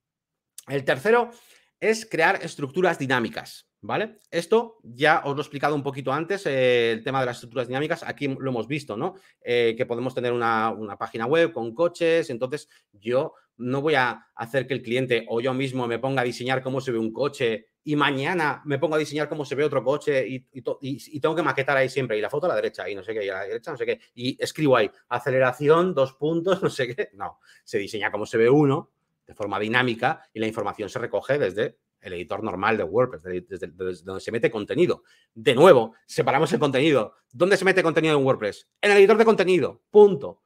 El tercero es crear estructuras dinámicas. ¿Vale? Esto ya os lo he explicado un poquito antes, eh, el tema de las estructuras dinámicas, aquí lo hemos visto, ¿no? Eh, que podemos tener una, página web con coches, entonces yo no voy a hacer que el cliente o yo mismo me ponga a diseñar cómo se ve un coche y mañana me pongo a diseñar cómo se ve otro coche y, y, y, y tengo que maquetar ahí siempre y la foto a la derecha y no sé qué, y a la derecha no sé qué, y escribo ahí aceleración, dos puntos, [laughs] no sé qué, no, se diseña cómo se ve uno de forma dinámica y la información se recoge desde el editor normal de WordPress, desde, donde se mete contenido. De nuevo, separamos el contenido. ¿Dónde se mete contenido en WordPress? En el editor de contenido, punto.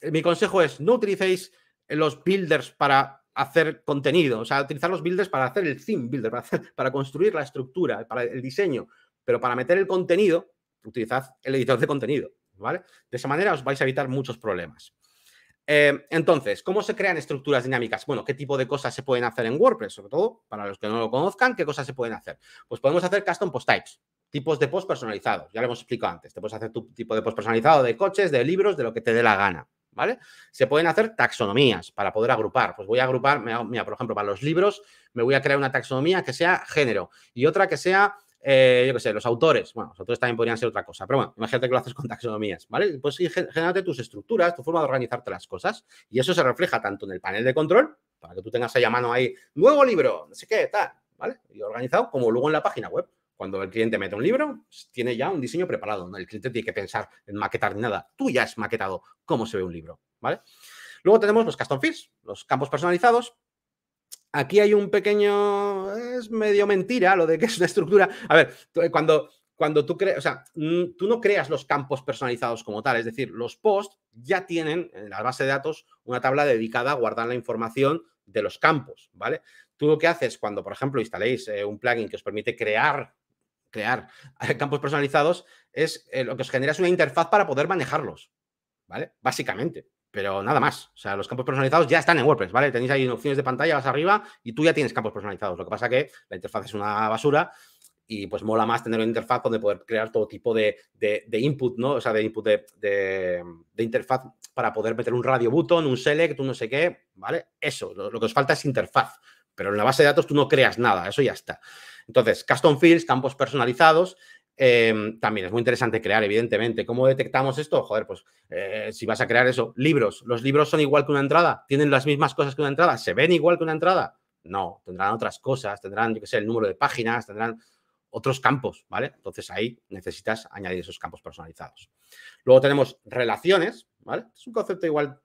Eh, mi consejo es no utilicéis los builders para hacer contenido, o sea, utilizar los builders para hacer el theme builder, [laughs] para, construir la estructura, para el diseño, pero para meter el contenido, utilizad el editor de contenido, ¿vale? De esa manera os vais a evitar muchos problemas. Eh, entonces, ¿cómo se crean estructuras dinámicas? Bueno, ¿qué tipo de cosas se pueden hacer en WordPress? Sobre todo, para los que no lo conozcan, ¿qué cosas se pueden hacer? Pues podemos hacer custom post types, tipos de post personalizados. Ya lo hemos explicado antes. Te puedes hacer tu tipo de post personalizado de coches, de libros, de lo que te dé la gana. ¿Vale? Se pueden hacer taxonomías para poder agrupar. Pues voy a agrupar, mira, por ejemplo, para los libros me voy a crear una taxonomía que sea género y otra que sea eh, yo qué sé, los autores. Bueno, los autores también podrían ser otra cosa, pero bueno, imagínate que lo haces con taxonomías, ¿vale? Pues genérate tus estructuras, tu forma de organizarte las cosas, y eso se refleja tanto en el panel de control, para que tú tengas ahí a mano ahí, nuevo libro, no sé qué, tal, ¿vale? Y organizado, como luego en la página web. Cuando el cliente mete un libro, pues, tiene ya un diseño preparado. ¿no? El cliente tiene que pensar en maquetar ni nada. Tú ya has maquetado cómo se ve un libro, ¿vale? Luego tenemos los custom fields, los campos personalizados, Aquí hay un pequeño. Es medio mentira lo de que es una estructura. A ver, eh, cuando, cuando tú creas. O sea, tú no creas los campos personalizados como tal. Es decir, los posts ya tienen en la base de datos una tabla dedicada a guardar la información de los campos, ¿vale? Tú lo que haces cuando, por ejemplo, instaléis eh, un plugin que os permite crear, crear eh, campos personalizados, es lo que os genera es una interfaz para poder manejarlos, ¿vale? Básicamente pero nada más. O sea, los campos personalizados ya están en WordPress, ¿vale? Tenéis ahí opciones de pantalla, vas arriba y tú ya tienes campos personalizados. Lo que pasa que la interfaz es una basura y pues mola más tener una interfaz donde poder crear todo tipo de, input, ¿no? O sea, de input de, interfaz para poder meter un radio button, un select, un no sé qué, ¿vale? Eso, lo que os falta es interfaz. Pero en la base de datos tú no creas nada, eso ya está. Entonces, custom fields, campos personalizados Em, también es muy interesante crear, evidentemente. ¿Cómo detectamos esto? Joder, pues eh, si vas a crear eso, libros. ¿Los libros son igual que una entrada? ¿Tienen las mismas cosas que una entrada? ¿Se ven igual que una entrada? No, tendrán otras cosas, tendrán, yo qué sé, el número de páginas, tendrán otros campos, ¿vale? Entonces ahí necesitas añadir esos campos personalizados. Luego tenemos relaciones, ¿vale? Es un concepto igual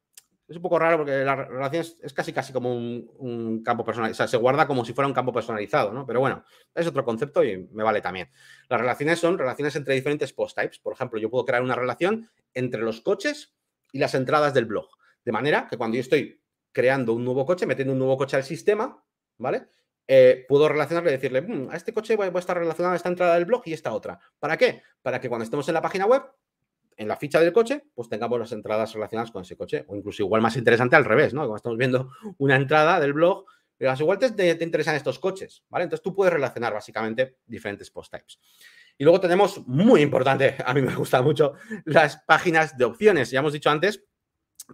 es un poco raro porque la relación es, casi casi como un, campo personalizado, o sea, se guarda como si fuera un campo personalizado, ¿no? Pero bueno, es otro concepto y me vale también. Las relaciones son relaciones entre diferentes post types. Por ejemplo, yo puedo crear una relación entre los coches y las entradas del blog. De manera que cuando yo estoy creando un nuevo coche, metiendo un nuevo coche al sistema, ¿vale? Eh, puedo relacionarle y decirle, mm, a este coche voy a estar relacionado a esta entrada del blog y esta otra. ¿Para qué? Para que cuando estemos en la página web en la ficha del coche, pues tengamos las entradas relacionadas con ese coche. O incluso igual más interesante al revés, ¿no? Como estamos viendo una entrada del blog, pero eh, igual te, te, interesan estos coches, ¿vale? Entonces tú puedes relacionar básicamente diferentes post types. Y luego tenemos, muy importante, [laughs] a mí me gusta mucho, las páginas de opciones. Ya hemos dicho antes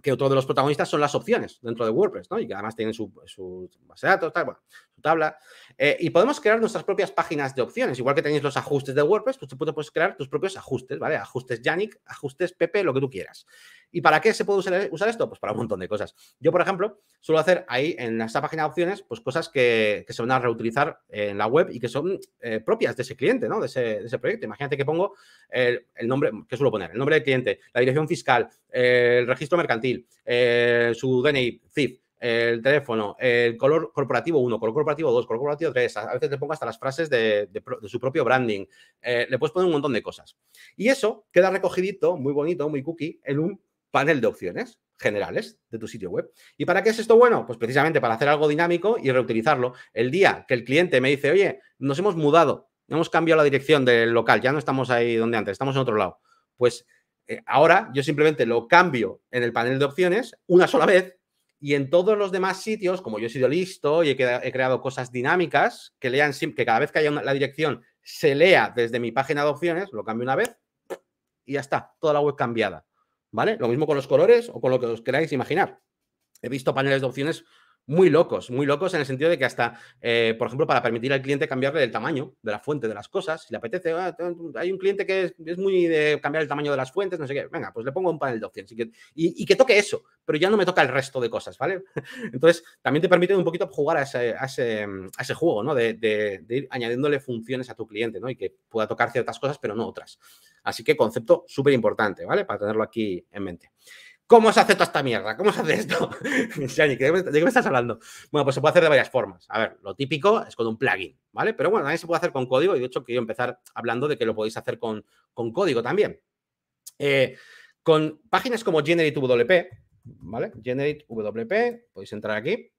que otro de los protagonistas son las opciones dentro de WordPress, ¿no? Y que además tienen su, base de datos, tal, bueno, su tabla. Eh, y podemos crear nuestras propias páginas de opciones. Igual que tenéis los ajustes de WordPress, pues tú puedes crear tus propios ajustes, ¿vale? Ajustes Yannick, ajustes Pepe, lo que tú quieras. ¿Y para qué se puede eh, usar, esto? Pues para un montón de cosas. Yo, por ejemplo, suelo hacer ahí en esta página de opciones, pues cosas que, se van a reutilizar en la web y que son eh, propias de ese cliente, ¿no? De ese, proyecto. Imagínate que pongo el, nombre, ¿qué suelo poner? El nombre del cliente, la dirección fiscal, el registro mercantil, eh, su DNI, CIF, el teléfono, el color corporativo 1, color corporativo 2, color corporativo 3, a veces le pongo hasta las frases de, su propio branding, le puedes poner un montón de cosas. Y eso queda recogidito, muy bonito, muy cookie, en un panel de opciones generales de tu sitio web. ¿Y para qué es esto bueno? Pues precisamente para hacer algo dinámico y reutilizarlo. El día que el cliente me dice, oye, nos hemos mudado, hemos cambiado la dirección del local, ya no estamos ahí donde antes, estamos en otro lado. Pues eh, ahora yo simplemente lo cambio en el panel de opciones una sola vez y en todos los demás sitios, como yo he sido listo y he, creado cosas dinámicas que lean, que cada vez que haya la dirección se lea desde mi página de opciones, lo cambio una vez y ya está, toda la web cambiada. ¿Vale? Lo mismo con los colores o con lo que os queráis imaginar. He visto paneles de opciones muy locos, muy locos en el sentido de que hasta, eh, por ejemplo, para permitir al cliente cambiarle el tamaño de la fuente de las cosas, si le apetece, ah, hay un cliente que es, muy de cambiar el tamaño de las fuentes, no sé qué, venga, pues le pongo un panel de opciones y que, toque eso, pero ya no me toca el resto de cosas, ¿vale? [laughs] Entonces, también te permite un poquito jugar a ese, juego, ¿no? De, de, ir añadiéndole funciones a tu cliente, ¿no? Y que pueda tocar ciertas cosas, pero no otras. Así que concepto súper importante, ¿vale? Para tenerlo aquí en mente. ¿Cómo se hace toda esta mierda? ¿Cómo se hace esto? [laughs] ¿De qué me estás hablando? Bueno, pues se puede hacer de varias formas. A ver, lo típico es con un plugin, ¿vale? Pero bueno, también se puede hacer con código y de hecho quiero empezar hablando de que lo podéis hacer con, código también. Eh, con páginas como GenerateWP, ¿vale? GenerateWP, podéis entrar aquí.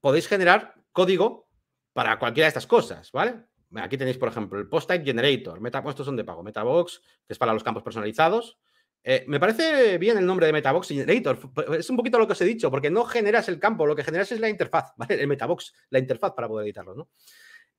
Podéis generar código para cualquiera de estas cosas, ¿vale? Aquí tenéis, por ejemplo, el Post Type Generator, Meta, estos son de pago, Metabox, que es para los campos personalizados, eh, me parece bien el nombre de Metabox Generator. Es un poquito lo que os he dicho, porque no generas el campo, lo que generas es la interfaz, [laughs] ¿vale? El Metabox, la interfaz para poder editarlo, ¿no?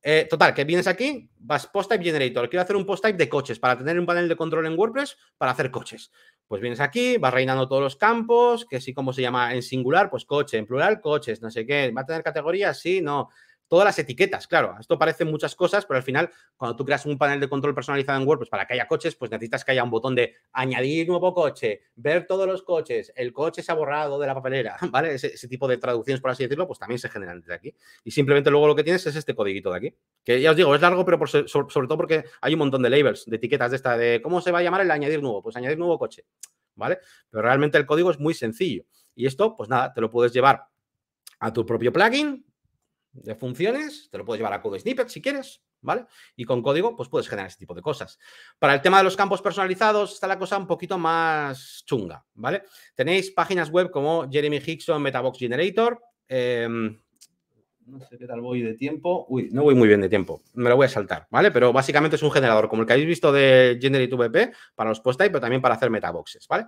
Eh, total, que vienes aquí, vas post type generator. Quiero hacer un post type de coches para tener un panel de control en WordPress para hacer coches. Pues vienes aquí, vas reinando todos los campos, que sí, como se llama en singular, pues coche, en plural, coches, no sé qué. ¿Va a tener categorías? Sí, no todas las etiquetas, claro, esto parece muchas cosas, pero al final, cuando tú creas un panel de control personalizado en WordPress para que haya coches, pues necesitas que haya un botón de añadir nuevo coche, ver todos los coches, el coche se ha borrado de la papelera, [laughs] ¿vale? Ese, tipo de traducciones, por así decirlo, pues también se generan desde aquí. Y simplemente luego lo que tienes es este codiguito de aquí, que ya os digo, es largo, pero sobre, sobre todo porque hay un montón de labels, de etiquetas de esta, de cómo se va a llamar el añadir nuevo, pues añadir nuevo coche, ¿vale? Pero realmente el código es muy sencillo. Y esto, pues nada, te lo puedes llevar a tu propio plugin, de funciones, te lo puedes llevar a Code Snippet si quieres, ¿vale? Y con código, pues puedes generar ese tipo de cosas. Para el tema de los campos personalizados, está la cosa un poquito más chunga, ¿vale? Tenéis páginas web como Jeremy Hickson, Metabox Generator. Em, no sé qué tal voy de tiempo. Uy, no voy muy bien de tiempo. Me lo voy a saltar, ¿vale? Pero básicamente es un generador como el que habéis visto de Generate VP para los post type, pero también para hacer metaboxes, ¿vale?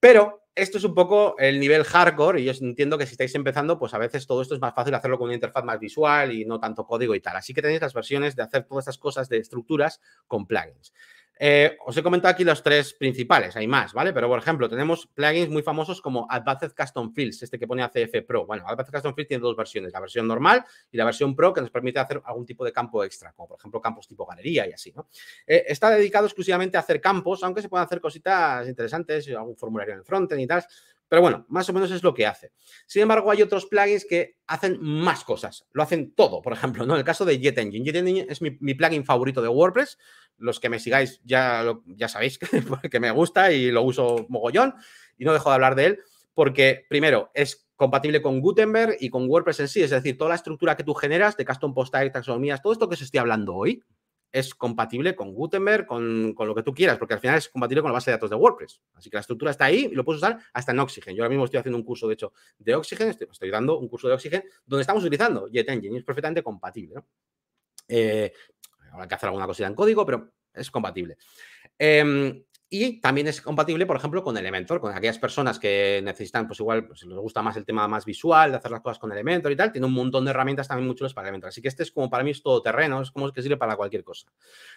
Pero esto es un poco el nivel hardcore y yo entiendo que si estáis empezando, pues a veces todo esto es más fácil hacerlo con una interfaz más visual y no tanto código y tal. Así que tenéis las versiones de hacer todas estas cosas de estructuras con plugins. Eh, os he comentado aquí los tres principales, hay más, ¿vale? Pero por ejemplo, tenemos plugins muy famosos como Advanced Custom Fields, este que pone ACF Pro. Bueno, Advanced Custom Fields tiene dos versiones, la versión normal y la versión Pro, que nos permite hacer algún tipo de campo extra, como por ejemplo campos tipo galería y así, ¿no? Eh, está dedicado exclusivamente a hacer campos, aunque se pueden hacer cositas interesantes, algún formulario en el frontend y tal, pero bueno, más o menos es lo que hace. Sin embargo, hay otros plugins que hacen más cosas, lo hacen todo, por ejemplo, ¿no? En el caso de JetEngine. JetEngine es mi, plugin favorito de WordPress. Los que me sigáis ya, ya sabéis que, [laughs] me gusta y lo uso mogollón y no dejo de hablar de él porque, primero, es compatible con Gutenberg y con WordPress en sí, es decir, toda la estructura que tú generas de custom post taxonomías, todo esto que se estoy hablando hoy, es compatible con Gutenberg, con, lo que tú quieras, porque al final es compatible con la base de datos de WordPress. Así que la estructura está ahí y lo puedes usar hasta en Oxygen. Yo ahora mismo estoy haciendo un curso, de hecho, de Oxygen, estoy, dando un curso de Oxygen donde estamos utilizando JetEngine y es perfectamente compatible. ¿no? Eh, habrá que hacer alguna cosita en código, pero es compatible. Em, y también es compatible, por ejemplo, con Elementor, con aquellas personas que necesitan, pues igual, pues les gusta más el tema más visual, de hacer las cosas con Elementor y tal. Tiene un montón de herramientas también muy los para Elementor. Así que este es como para mí es terreno es como que sirve para cualquier cosa.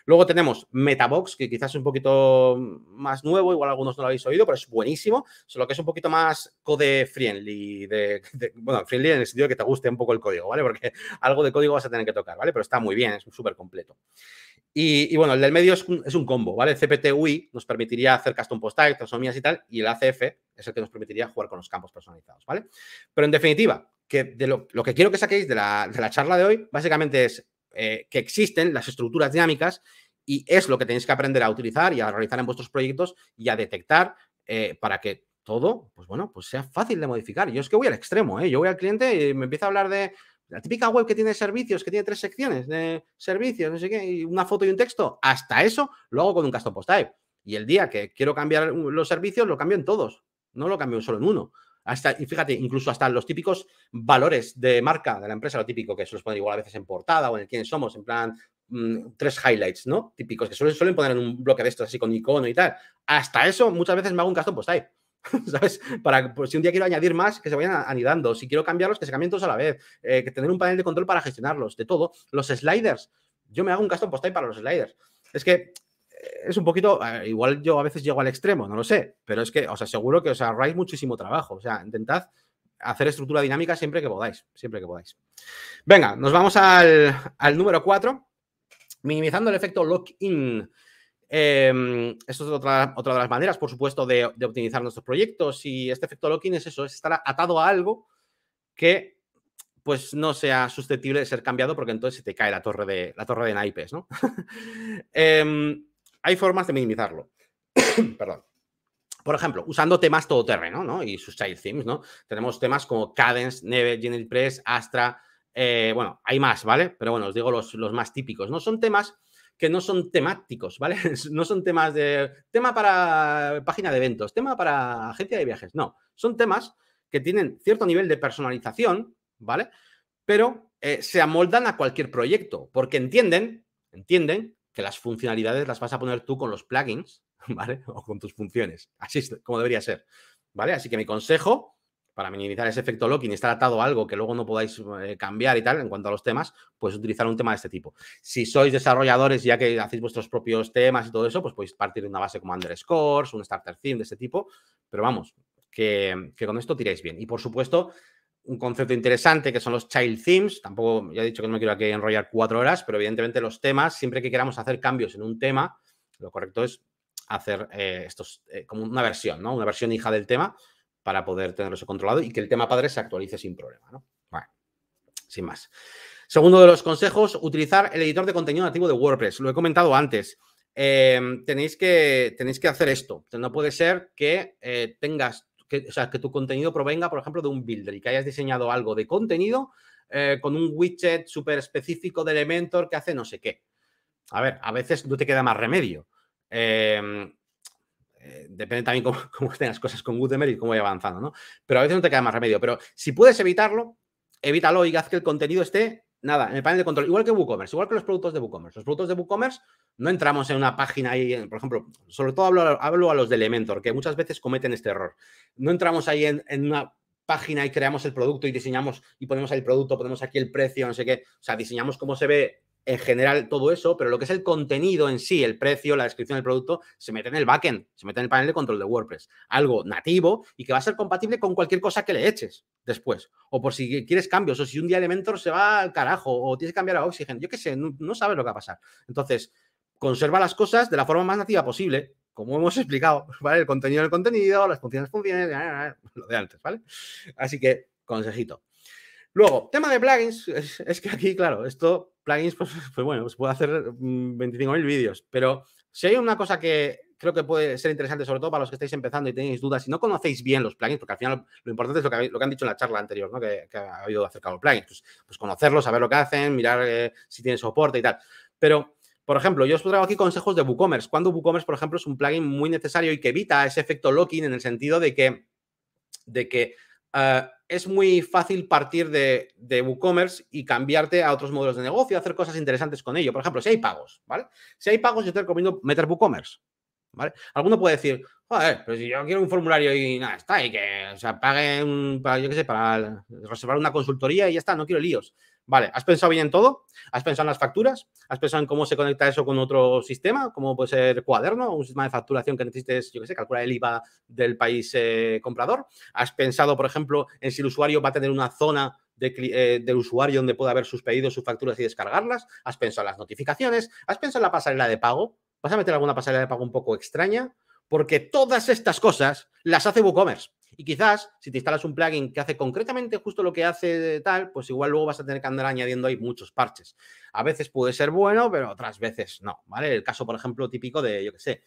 Luego tenemos Metabox, que quizás es un poquito más nuevo, igual algunos no lo habéis oído, pero es buenísimo, solo que es un poquito más code friendly, [laughs] de, bueno, friendly en el sentido de que te guste un poco el código, ¿vale? Porque [laughs] algo de código vas a tener que tocar, ¿vale? Pero está muy bien, es súper completo. Y, bueno, el del medio es un, combo, ¿vale? CPT-UI nos permitiría hacer custom post type, taxonomías y tal, y el ACF es el que nos permitiría jugar con los campos personalizados, ¿vale? Pero en definitiva, que de lo, que quiero que saquéis de la, charla de hoy, básicamente es eh, que existen las estructuras dinámicas y es lo que tenéis que aprender a utilizar y a realizar en vuestros proyectos y a detectar eh, para que todo, pues bueno, pues sea fácil de modificar. Yo es que voy al extremo, ¿eh? Yo voy al cliente y me empieza a hablar de la típica web que tiene servicios, que tiene tres secciones de servicios, no sé qué, y una foto y un texto, hasta eso lo hago con un custom post type. Y el día que quiero cambiar los servicios, lo cambio en todos, no lo cambio solo en uno. Hasta, y fíjate, incluso hasta los típicos valores de marca de la empresa, lo típico que se los pone igual a veces en portada o en el quién somos, en plan mm, tres highlights, ¿no? Típicos que suelen, suelen poner en un bloque de estos así con icono y tal. Hasta eso muchas veces me hago un custom post type [laughs] ¿Sabes? Para, pues, si un día quiero añadir más, que se vayan anidando. Si quiero cambiarlos, que se cambien todos a la vez. Eh, que tener un panel de control para gestionarlos, de todo. Los sliders. Yo me hago un custom post para los sliders. Es que eh, es un poquito, igual yo a veces llego al extremo, no lo sé, pero es que os aseguro que os ahorráis muchísimo trabajo. O sea, intentad hacer estructura dinámica siempre que podáis, siempre que podáis. Venga, nos vamos al, al número 4, minimizando el efecto lock-in. Eh, em, esto es otra, otra, de las maneras, por supuesto, de, optimizar nuestros proyectos. Y este efecto locking es eso, es estar atado a algo que pues no sea susceptible de ser cambiado porque entonces se te cae la torre de, la torre de naipes, ¿no? [laughs] Em, hay formas de minimizarlo. [coughs] Perdón. Por ejemplo, usando temas todoterreno, ¿no? Y sus child themes, ¿no? Tenemos temas como Cadence, Neve, General Press, Astra, eh, bueno, hay más, ¿vale? Pero bueno, os digo los, los más típicos, ¿no? Son temas que no son temáticos, ¿vale? [laughs] No son temas de tema para página de eventos, tema para agencia de viajes, no, son temas que tienen cierto nivel de personalización, ¿vale? Pero eh, se amoldan a cualquier proyecto, porque entienden, entienden que las funcionalidades las vas a poner tú con los plugins, [laughs] ¿vale? O con tus funciones, así es como debería ser, ¿vale? Así que mi consejo para minimizar ese efecto locking y estar atado a algo que luego no podáis eh, cambiar y tal en cuanto a los temas, pues utilizar un tema de este tipo. Si sois desarrolladores, ya que hacéis vuestros propios temas y todo eso, pues podéis partir de una base como Underscores, un starter theme de este tipo, pero vamos, que, con esto tiréis bien. Y por supuesto, un concepto interesante que son los child themes. Tampoco, ya he dicho que no me quiero aquí enrollar cuatro horas, pero evidentemente los temas, siempre que queramos hacer cambios en un tema, lo correcto es hacer eh, estos eh, como una versión, ¿no? Una versión hija del tema para poder tenerlo controlado y que el tema padre se actualice sin problema, sin más. Segundo de los consejos, utilizar el editor de contenido nativo de WordPress. Lo he comentado antes. Em, tenéis, que, tenéis que hacer esto. No puede ser que eh, tengas, que, o sea, que tu contenido provenga, por ejemplo, de un builder y que hayas diseñado algo de contenido eh, con un widget súper específico de Elementor que hace no sé qué. A ver, a veces no te queda más remedio. Em, eh, depende también [laughs] cómo, estén las cosas con Gutenberg y cómo vaya avanzando, ¿no? Pero a veces no te queda más remedio. Pero si puedes evitarlo, evítalo y haz que el contenido esté, nada, en el panel de control. Igual que WooCommerce, igual que los productos de WooCommerce. Los productos de WooCommerce no entramos en una página ahí, por ejemplo, sobre todo hablo, a los de Elementor, que muchas veces cometen este error. No entramos ahí en, en una página y creamos el producto y diseñamos y ponemos ahí el producto, ponemos aquí el precio, no sé qué. O sea, diseñamos cómo se ve en general todo eso, pero lo que es el contenido en sí, el precio, la descripción del producto, se mete en el backend, se mete en el panel de control de WordPress. Algo nativo y que va a ser compatible con cualquier cosa que le eches después. O por si quieres cambios, o si un día Elementor se va al carajo, o tienes que cambiar a Oxygen, yo qué sé, no, sabes lo que va a pasar. Entonces, conserva las cosas de la forma más nativa posible, como hemos [laughs] explicado, ¿vale? El contenido del contenido, las funciones funciones, lo de antes, ¿vale? Así que, consejito. Luego, tema de plugins, [laughs] es, que aquí, claro, esto, plugins, pues, [laughs] pues bueno, pues puede hacer 25.000 mm, vídeos, pero si hay una cosa que creo que puede ser interesante, sobre todo para los que estáis empezando y tenéis dudas, y no conocéis bien los plugins, porque al final lo importante es lo que, han dicho en la charla anterior, ¿no? que, ha habido acerca de los plugins, pues, pues conocerlos, saber lo que hacen, mirar eh, si tienen soporte y tal. Pero, por ejemplo, yo os traigo aquí consejos de WooCommerce. Cuando WooCommerce, por ejemplo, es un plugin muy necesario y que evita ese efecto locking en el sentido de que, de que eh, es muy fácil partir de, de, WooCommerce y cambiarte a otros modelos de negocio, hacer cosas interesantes con ello. Por ejemplo, si hay pagos, ¿vale? Si hay pagos, yo te recomiendo meter WooCommerce, ¿vale? Alguno puede decir, joder, pero si yo quiero un formulario y nada, está, y que, o sea, paguen, yo qué sé, para reservar una consultoría y ya está, no quiero líos. Vale, ¿has pensado bien en todo? ¿Has pensado en las facturas? ¿Has pensado en cómo se conecta eso con otro sistema? Como puede ser cuaderno, un sistema de facturación que necesites, yo qué sé, calcular el IVA del país eh, comprador. ¿Has pensado, por ejemplo, en si el usuario va a tener una zona de, eh, del usuario donde pueda haber sus pedidos, sus facturas y descargarlas? ¿Has pensado en las notificaciones? ¿Has pensado en la pasarela de pago? ¿Vas a meter alguna pasarela de pago un poco extraña? Porque todas estas cosas las hace WooCommerce. Y quizás si te instalas un plugin que hace concretamente justo lo que hace tal, pues igual luego vas a tener que andar añadiendo ahí muchos parches. A veces puede ser bueno, pero otras veces no, ¿vale? El caso, por ejemplo, típico de, yo qué sé,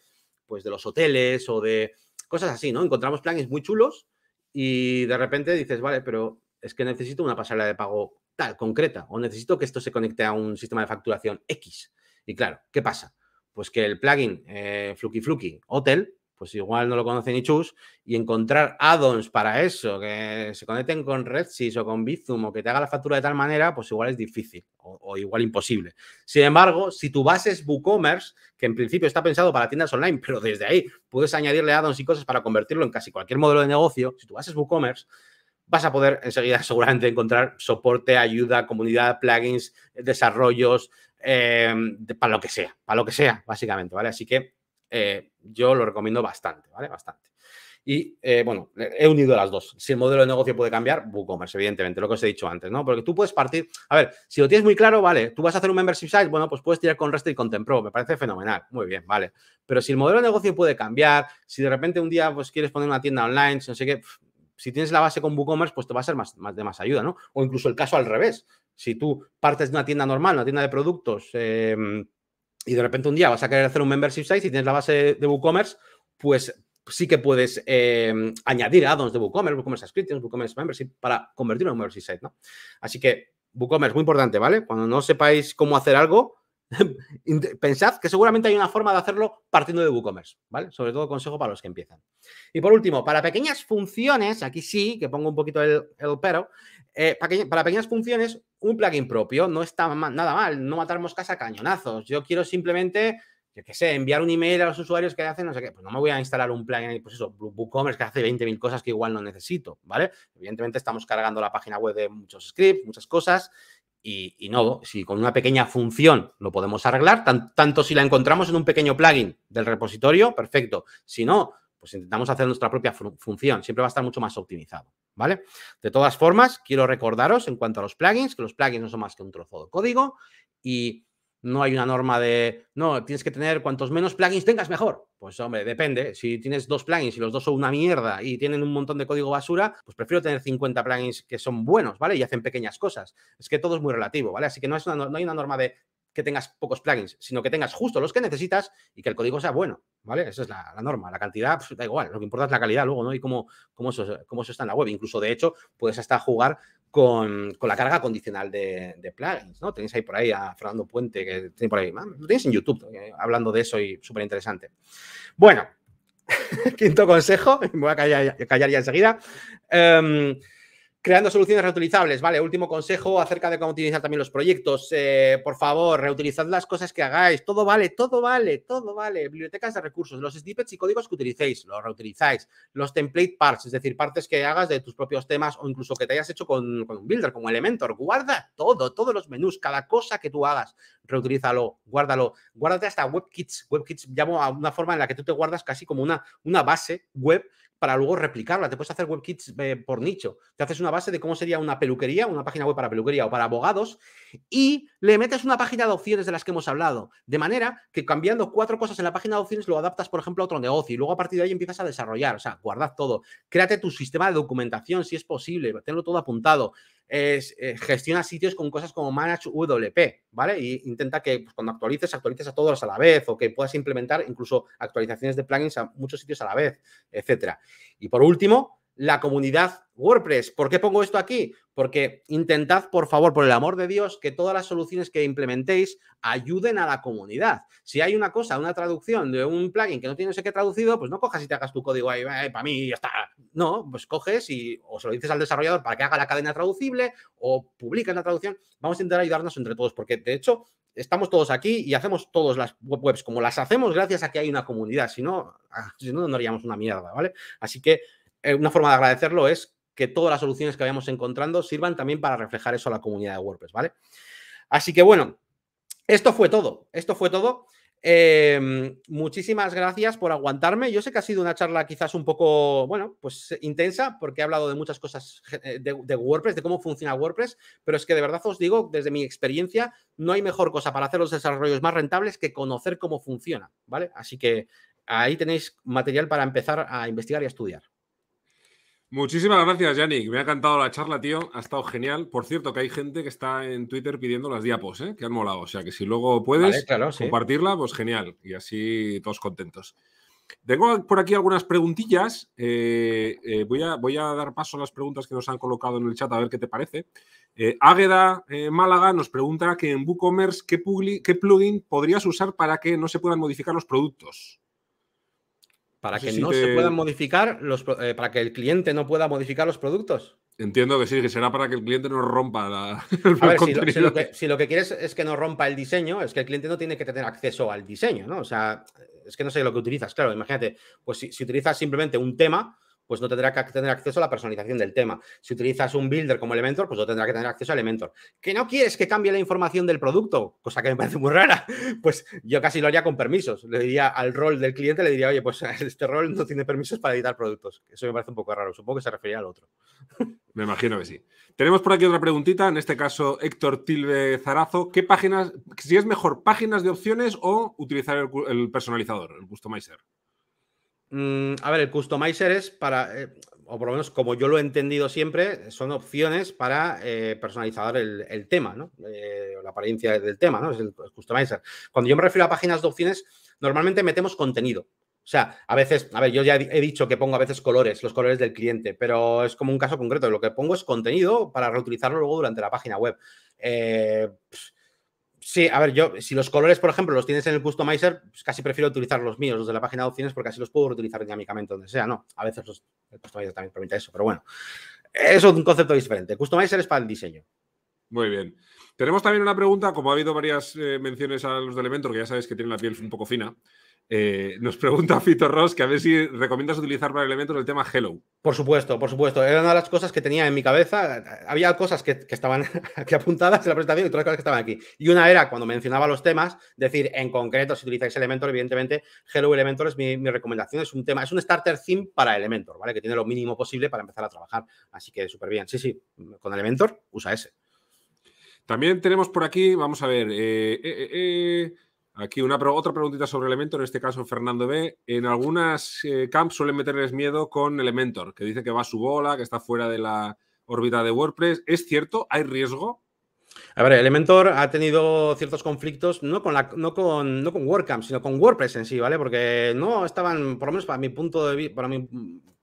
pues de los hoteles o de cosas así, ¿no? Encontramos plugins muy chulos y de repente dices, vale, pero es que necesito una pasarela de pago tal, concreta, o necesito que esto se conecte a un sistema de facturación X. Y claro, ¿qué pasa? Pues que el plugin eh, Fluky Fluky Hotel, pues igual no lo conocen ni chus, y encontrar add-ons para eso, que se conecten con RedSys o con Bizum o que te haga la factura de tal manera, pues igual es difícil o, igual imposible. Sin embargo, si tu base es WooCommerce, que en principio está pensado para tiendas online, pero desde ahí puedes añadirle add-ons y cosas para convertirlo en casi cualquier modelo de negocio, si tu base es WooCommerce, vas a poder enseguida [laughs] seguramente encontrar soporte, ayuda, comunidad, plugins, desarrollos, eh, para lo que sea, para lo que sea, básicamente, ¿vale? Así que eh, yo lo recomiendo bastante, ¿vale? Bastante. Y eh, bueno, he unido las dos. Si el modelo de negocio puede cambiar, WooCommerce, evidentemente, lo que os he dicho antes, ¿no? Porque tú puedes partir. A ver, si lo tienes muy claro, vale, tú vas a hacer un membership site, bueno, pues puedes tirar con Rest y con me parece fenomenal, muy bien, vale. Pero si el modelo de negocio puede cambiar, si de repente un día pues quieres poner una tienda online, no sé qué, si tienes la base con WooCommerce, pues te va a ser más, de más ayuda, ¿no? O incluso el caso al revés. Si tú partes de una tienda normal, una tienda de productos, em, y de repente un día vas a querer hacer un membership site y si tienes la base de WooCommerce, pues sí que puedes em, añadir add-ons de WooCommerce, WooCommerce Subscriptions, WooCommerce Membership para convertirlo en un membership site, ¿no? Así que WooCommerce, muy importante, ¿vale? Cuando no sepáis cómo hacer algo, [laughs] pensad que seguramente hay una forma de hacerlo partiendo de WooCommerce, ¿vale? Sobre todo consejo para los que empiezan. Y por último, para pequeñas funciones, aquí sí, que pongo un poquito el, pero, eh, para pequeñas funciones, un plugin propio no está nada mal, no matar moscas a cañonazos. Yo quiero simplemente, yo qué sé, enviar un email a los usuarios que hacen, no sé qué, pues no me voy a instalar un plugin, pues eso, WooCommerce que hace 20.000 cosas que igual no necesito, ¿vale? Evidentemente estamos cargando la página web de muchos scripts, muchas cosas, y, no, si con una pequeña función lo podemos arreglar, tanto si la encontramos en un pequeño plugin del repositorio, perfecto. Si no, pues intentamos hacer nuestra propia función. Siempre va a estar mucho más optimizado, ¿vale? De todas formas, quiero recordaros en cuanto a los plugins, que los plugins no son más que un trozo de código y no hay una norma de, no, tienes que tener cuantos menos plugins tengas mejor. Pues hombre, depende. Si tienes dos plugins y los dos son una mierda y tienen un montón de código basura, pues prefiero tener 50 plugins que son buenos, ¿vale? Y hacen pequeñas cosas. Es que todo es muy relativo, ¿vale? Así que no, es no hay una norma de que tengas pocos plugins, sino que tengas justo los que necesitas y que el código sea bueno, ¿vale? Esa es la, norma. La cantidad, da igual, lo que importa es la calidad luego, ¿no? Y cómo, cómo, eso, está en la web. Incluso, de hecho, puedes hasta jugar con, la carga condicional de, plugins, ¿no? Tenéis ahí por ahí a Fernando Puente, que tiene por ahí, ah, lo tenéis en YouTube, eh, hablando de eso y súper interesante. Bueno, [laughs] quinto consejo, [laughs] me voy a callar, ya enseguida. Eh... Creando soluciones reutilizables, vale. Último consejo acerca de cómo utilizar también los proyectos. Eh, por favor, reutilizad las cosas que hagáis. Todo vale, todo vale, todo vale. Bibliotecas de recursos, los snippets y códigos que utilicéis, los reutilizáis. Los template parts, es decir, partes que hagas de tus propios temas o incluso que te hayas hecho con, un builder, como Elementor. Guarda todo, todos los menús, cada cosa que tú hagas, reutilízalo, guárdalo. Guárdate hasta WebKits. WebKits llamo a una forma en la que tú te guardas casi como una, una base web para luego replicarla. Te puedes hacer webkits eh, por nicho. Te haces una base de cómo sería una peluquería, una página web para peluquería o para abogados y le metes una página de opciones de las que hemos hablado. De manera que cambiando cuatro cosas en la página de opciones lo adaptas, por ejemplo, a otro negocio y luego a partir de ahí empiezas a desarrollar. O sea, guardad todo. Créate tu sistema de documentación si es posible. Tenlo todo apuntado es, eh, gestiona sitios con cosas como Manage WP, ¿vale? Y intenta que pues, cuando actualices, actualices a todos a la vez o que puedas implementar incluso actualizaciones de plugins a muchos sitios a la vez, etcétera. Y por último, la comunidad WordPress. ¿Por qué pongo esto aquí? Porque intentad, por favor, por el amor de Dios, que todas las soluciones que implementéis ayuden a la comunidad. Si hay una cosa, una traducción de un plugin que no tiene que sé qué traducido, pues no cojas y te hagas tu código ahí, eh, para mí ya está. No, pues coges y o se lo dices al desarrollador para que haga la cadena traducible o publicas la traducción. Vamos a intentar ayudarnos entre todos, porque de hecho estamos todos aquí y hacemos todas las webs como las hacemos gracias a que hay una comunidad. Si no, ah, si no, no haríamos una mierda, ¿vale? Así que eh, una forma de agradecerlo es que todas las soluciones que vayamos encontrando sirvan también para reflejar eso a la comunidad de WordPress, ¿vale? Así que bueno, esto fue todo, esto fue todo. Em, muchísimas gracias por aguantarme. Yo sé que ha sido una charla quizás un poco, bueno, pues eh, intensa, porque he hablado de muchas cosas eh, de, WordPress, de cómo funciona WordPress, pero es que de verdad os digo, desde mi experiencia, no hay mejor cosa para hacer los desarrollos más rentables que conocer cómo funciona, ¿vale? Así que ahí tenéis material para empezar a investigar y a estudiar. Muchísimas gracias, Yannick. Me ha encantado la charla, tío. Ha estado genial. Por cierto, que hay gente que está en Twitter pidiendo las diapos, ¿eh? que han molado. O sea, que si luego puedes compartirla, pues genial. Y así todos contentos. Tengo por aquí algunas preguntillas. Eh, eh, voy, a, dar paso a las preguntas que nos han colocado en el chat a ver qué te parece. Águeda Málaga nos pregunta que en WooCommerce, ¿qué plugin podrías usar para que no se puedan modificar los productos? Para que no se puedan modificar los eh, para que el cliente no pueda modificar los productos. Entiendo que sí, que será para que el cliente no rompa la, [laughs] el a ver, si lo, que, quieres es que no rompa el diseño, es que el cliente no tiene que tener acceso al diseño, ¿no? O sea, es que no sé lo que utilizas. Claro, imagínate, pues si utilizas simplemente un tema, pues no tendrá que tener acceso a la personalización del tema. Si utilizas un builder como Elementor, pues no tendrá que tener acceso a Elementor. ¿Que no quieres que cambie la información del producto? Cosa que me parece muy rara. [laughs] Pues yo casi lo haría con permisos. Le diría al rol del cliente, le diría, oye, pues [laughs] este rol no tiene permisos para editar productos. Eso me parece un poco raro. Supongo que se refería al otro. [laughs] Me imagino que sí. Tenemos por aquí otra preguntita, en este caso Héctor Tilbe Zarazo. ¿Qué páginas, si es mejor páginas de opciones o utilizar el, el personalizador, el customizer? Mm, a ver, el customizer es para, eh, o por lo menos como yo lo he entendido siempre, son opciones para eh, personalizar el, tema, ¿no? Eh, la apariencia del tema, ¿no? Es el, customizer. Cuando yo me refiero a páginas de opciones, normalmente metemos contenido. O sea, a veces, a ver, yo ya he dicho que pongo a veces colores, los colores del cliente, pero es como un caso concreto. Lo que pongo es contenido para reutilizarlo luego durante la página web. Eh, Sí, a ver, yo, si los colores, por ejemplo, los tienes en el customizer, pues casi prefiero utilizar los míos, los de la página de opciones, porque así los puedo reutilizar dinámicamente donde sea, ¿no? A veces el customizer también permite eso, pero bueno, es un concepto diferente. Customizer es para el diseño. Muy bien. Tenemos también una pregunta, como ha habido varias eh, menciones a los de Elementor, que ya sabes que tienen la piel un poco fina, eh, nos pregunta Fito Ross que a ver si recomiendas utilizar para Elementor el tema Hello. Por supuesto, por supuesto. Era una de las cosas que tenía en mi cabeza. Había cosas que, estaban [laughs] aquí apuntadas en la presentación y otras cosas que estaban aquí. Y una era cuando mencionaba los temas, decir en concreto si utilizáis Elementor, evidentemente Hello Elementor es mi, recomendación. Es un tema, es un starter theme para Elementor, ¿vale? Que tiene lo mínimo posible para empezar a trabajar. Así que súper bien. Sí, sí, con Elementor usa ese. También tenemos por aquí, vamos a ver. Eh, eh, Aquí una, otra preguntita sobre Elementor, en este caso Fernando B. En algunas eh, camps suelen meterles miedo con Elementor, que dice que va a su bola, que está fuera de la órbita de WordPress. ¿Es cierto? ¿Hay riesgo? A ver, Elementor ha tenido ciertos conflictos, no con, no con, no con WordCamp, sino con WordPress en sí, ¿vale? Porque no estaban, por lo menos para mi punto de, para mi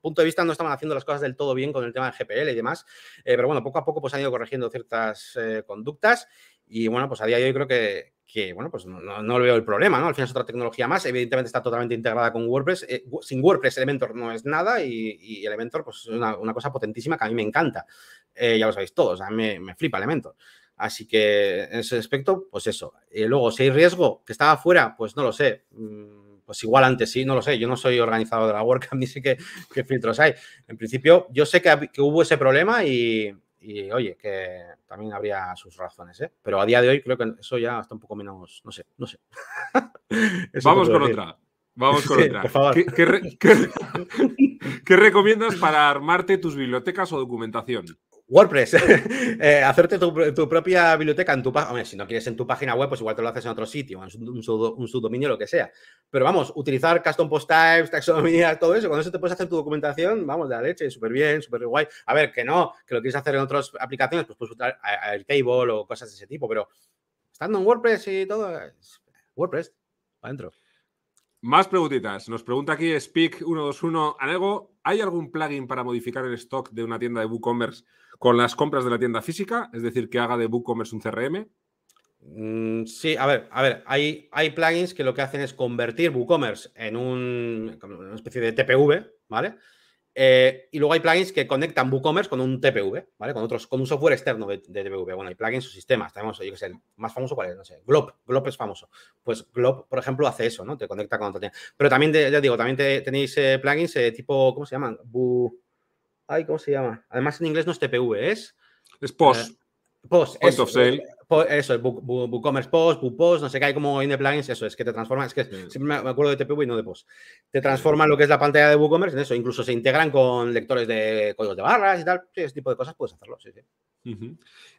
punto de vista, no estaban haciendo las cosas del todo bien con el tema de GPL y demás. Eh, pero bueno, poco a poco pues, han ido corrigiendo ciertas eh, conductas y bueno, pues a día de hoy creo que, que, bueno, pues no, no, veo el problema, ¿no? Al final es otra tecnología más, evidentemente está totalmente integrada con WordPress. Eh, sin WordPress Elementor no es nada y, y Elementor, pues es una, cosa potentísima que a mí me encanta. Eh, ya lo sabéis todos, a mí me, flipa Elementor. Así que en ese aspecto, pues eso. Y eh, luego, si hay riesgo que estaba fuera, pues no lo sé. Mm, pues igual antes sí, no lo sé. Yo no soy organizador de la WordCamp [laughs] ni sé qué, qué filtros hay. En principio, yo sé que, que hubo ese problema y, y oye, que también habría sus razones, ¿eh? Pero a día de hoy creo que eso ya está un poco menos, no sé, no sé. [laughs] Vamos con otra. Vamos con otra. qué recomiendas para armarte tus bibliotecas o documentación? WordPress, [laughs] eh, hacerte tu, propia biblioteca en tu página. Hombre, si no quieres en tu página web, pues igual te lo haces en otro sitio, en un, un subdominio, lo que sea. Pero vamos, utilizar custom post types, taxonomía, todo eso. cuando eso te puedes hacer tu documentación, vamos, de la leche, súper bien, súper guay. A ver, que no, que lo quieres hacer en otras aplicaciones, pues puedes usar el cable o cosas de ese tipo, pero estando en WordPress y todo, WordPress, adentro. Más preguntitas. Nos pregunta aquí Speak121. Anego, ¿hay algún plugin para modificar el stock de una tienda de WooCommerce con las compras de la tienda física? Es decir, que haga de WooCommerce un CRM. Mm, sí, a ver, a ver, hay, hay plugins que lo que hacen es convertir WooCommerce en una especie de TPV, ¿vale? Eh, y luego hay plugins que conectan WooCommerce con un TPV, ¿vale? Con, otros, con un software externo de, TPV. Bueno, hay plugins o sistemas. Tenemos, yo que sé, el más famoso cuál es, no sé, Glob. Glob es famoso. Pues Glob, por ejemplo, hace eso, ¿no? Te conecta con otra tienda. Pero también, ya digo, también tenéis eh, plugins eh, tipo, ¿cómo se llaman? Ay, ¿cómo se llama? Además, en inglés no es TPV, es... Es POS. POS. Point es, of Sale eso, WooCommerce Post, WooPost, no sé qué, hay como the plugins, eso es que te transforma. es que siempre me acuerdo de TPV y no de Post. Te transforma lo que es la pantalla de WooCommerce en eso, incluso se integran con lectores de códigos de barras y tal, ese tipo de cosas puedes hacerlo,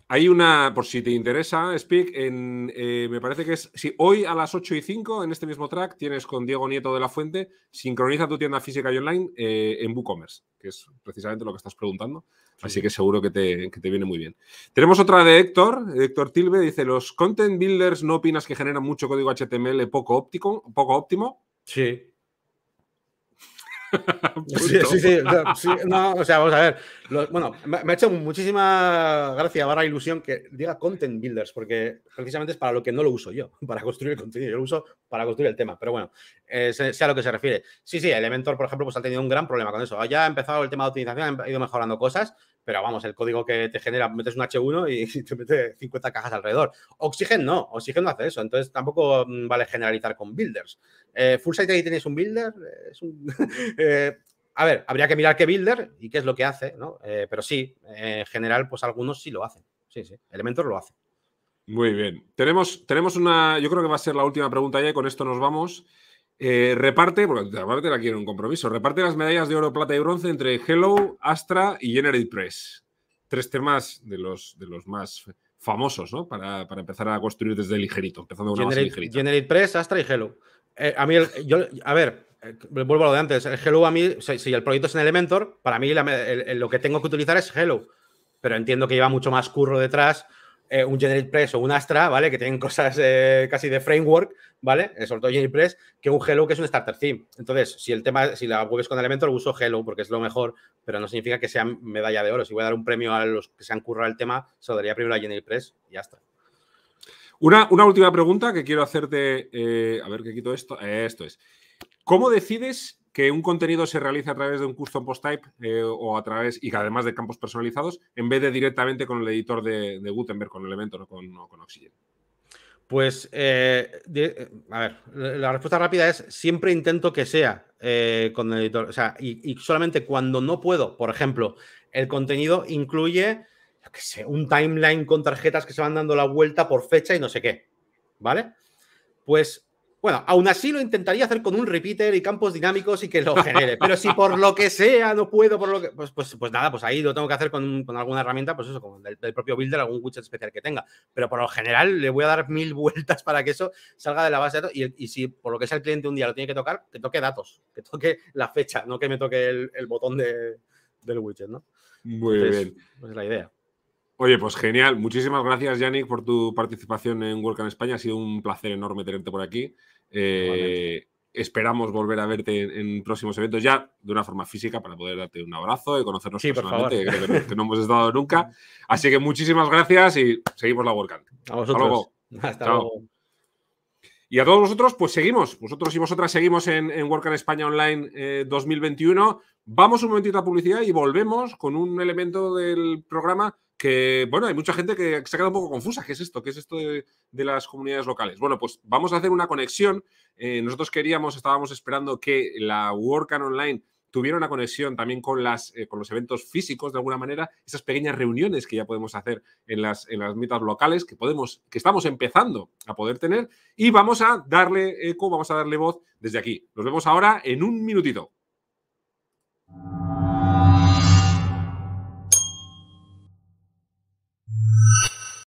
Hay una, por si te interesa, Speak, eh, me parece que es, si hoy a las 8 y 5, en este mismo track, tienes con Diego Nieto de la Fuente, sincroniza tu tienda física y online eh, en WooCommerce, que es precisamente lo que estás preguntando, así que seguro que te, que te, viene muy bien. Tenemos otra de Héctor, Héctor T dice: ¿Los content builders no opinas que generan mucho código HTML poco, óptico, poco óptimo? Sí. [laughs] sí, sí, No, o sea, vamos a ver. bueno, me, ha hecho muchísima gracia, barra ilusión que diga content builders, porque precisamente es para lo que no lo uso yo, [laughs] para construir el contenido. Yo lo uso para construir el tema, pero bueno, eh, sea lo que se refiere. Sí, sí, Elementor, por ejemplo, pues ha tenido un gran problema con eso. Ya ha empezado el tema de optimización, ha ido mejorando cosas, pero vamos, el código que te genera, metes un H1 y [laughs] te mete 50 cajas alrededor. Oxygen no, Oxygen no hace eso, entonces tampoco mm, vale generalizar con builders. Eh, full site ahí tenéis un builder, eh, [laughs] eh, a ver, habría que mirar qué builder y qué es lo que hace, ¿no? pero sí, en general, pues algunos sí lo hacen. Sí, sí, Elementor lo hace. Muy bien. Tenemos, tenemos una, yo creo que va a ser la última pregunta ya y con esto nos vamos. Eh, reparte, porque aparte la quiero un compromiso, reparte las medallas de oro, plata y bronce entre Hello, Astra y Generate Press. Tres temas de los, de los más famosos, ¿no? Para, empezar a construir desde ligerito, empezando con ligerito. Generate Press, Astra y Hello. Eh, a mí, a ver, eh, vuelvo a lo de antes. El Hello a mí, si, el proyecto es en Elementor, para mí lo que tengo que utilizar es Hello. Pero entiendo que lleva mucho más curro detrás eh, un GeneratePress o un Astra, ¿vale? Que tienen cosas eh, casi de framework, ¿vale? Eh, sobre todo press, que un Hello, que es un starter theme. Entonces, si el tema, si la es con Elementor, uso Hello porque es lo mejor, pero no significa que sea medalla de oro. Si voy a dar un premio a los que se han currado el tema, se lo daría primero a press y Astra. Una, última pregunta que quiero hacerte. Eh, a ver, que quito esto. esto es. ¿Cómo decides que un contenido se realice a través de un custom post type eh, o a través, y además de campos personalizados, en vez de directamente con el editor de, Gutenberg, con Elementor o con, con Oxygen. Pues, eh, a ver, la respuesta rápida es, siempre intento que sea eh, con el editor, o sea, y, solamente cuando no puedo, por ejemplo, el contenido incluye, sé, un timeline con tarjetas que se van dando la vuelta por fecha y no sé qué, ¿vale? Pues bueno, aún así lo intentaría hacer con un repeater y campos dinámicos y que lo genere. Pero si por lo que sea no puedo, por lo que, pues, pues, pues nada, pues ahí lo tengo que hacer con, alguna herramienta, pues eso, con el, propio builder, algún widget especial que tenga. Pero por lo general le voy a dar mil [laughs] vueltas para que eso salga de la base de datos. Y, si por lo que sea el cliente un día lo tiene que tocar, que toque datos, que toque la fecha, no que me toque el, botón del widget, ¿no? Muy bien. Pues es la idea. Oye, pues genial. Muchísimas gracias, Yannick, por tu participación en Work España. Ha sido un placer enorme tenerte por aquí. Eh, esperamos volver a verte en, próximos eventos ya de una forma física para poder darte un abrazo y conocernos personalmente, que, no hemos estado nunca. Así que muchísimas gracias y seguimos la WordCamp. A vosotros. Hasta luego. Y a todos vosotros, pues seguimos. Vosotros y vosotras seguimos en, en España Online 2021. Eh, Vamos un momentito a publicidad y volvemos con un elemento del programa que, bueno, hay mucha gente que se ha quedado un poco confusa. ¿Qué es esto? ¿Qué es esto de, las comunidades locales? Bueno, pues vamos a hacer una conexión. Eh, nosotros queríamos, estábamos esperando que la WordCamp Online tuviera una conexión también con, las, eh, con los eventos físicos, de alguna manera, esas pequeñas reuniones que ya podemos hacer en las, en las mitas locales, que, podemos, que estamos empezando a poder tener, y vamos a darle eco, vamos a darle voz desde aquí. Nos vemos ahora en un minutito.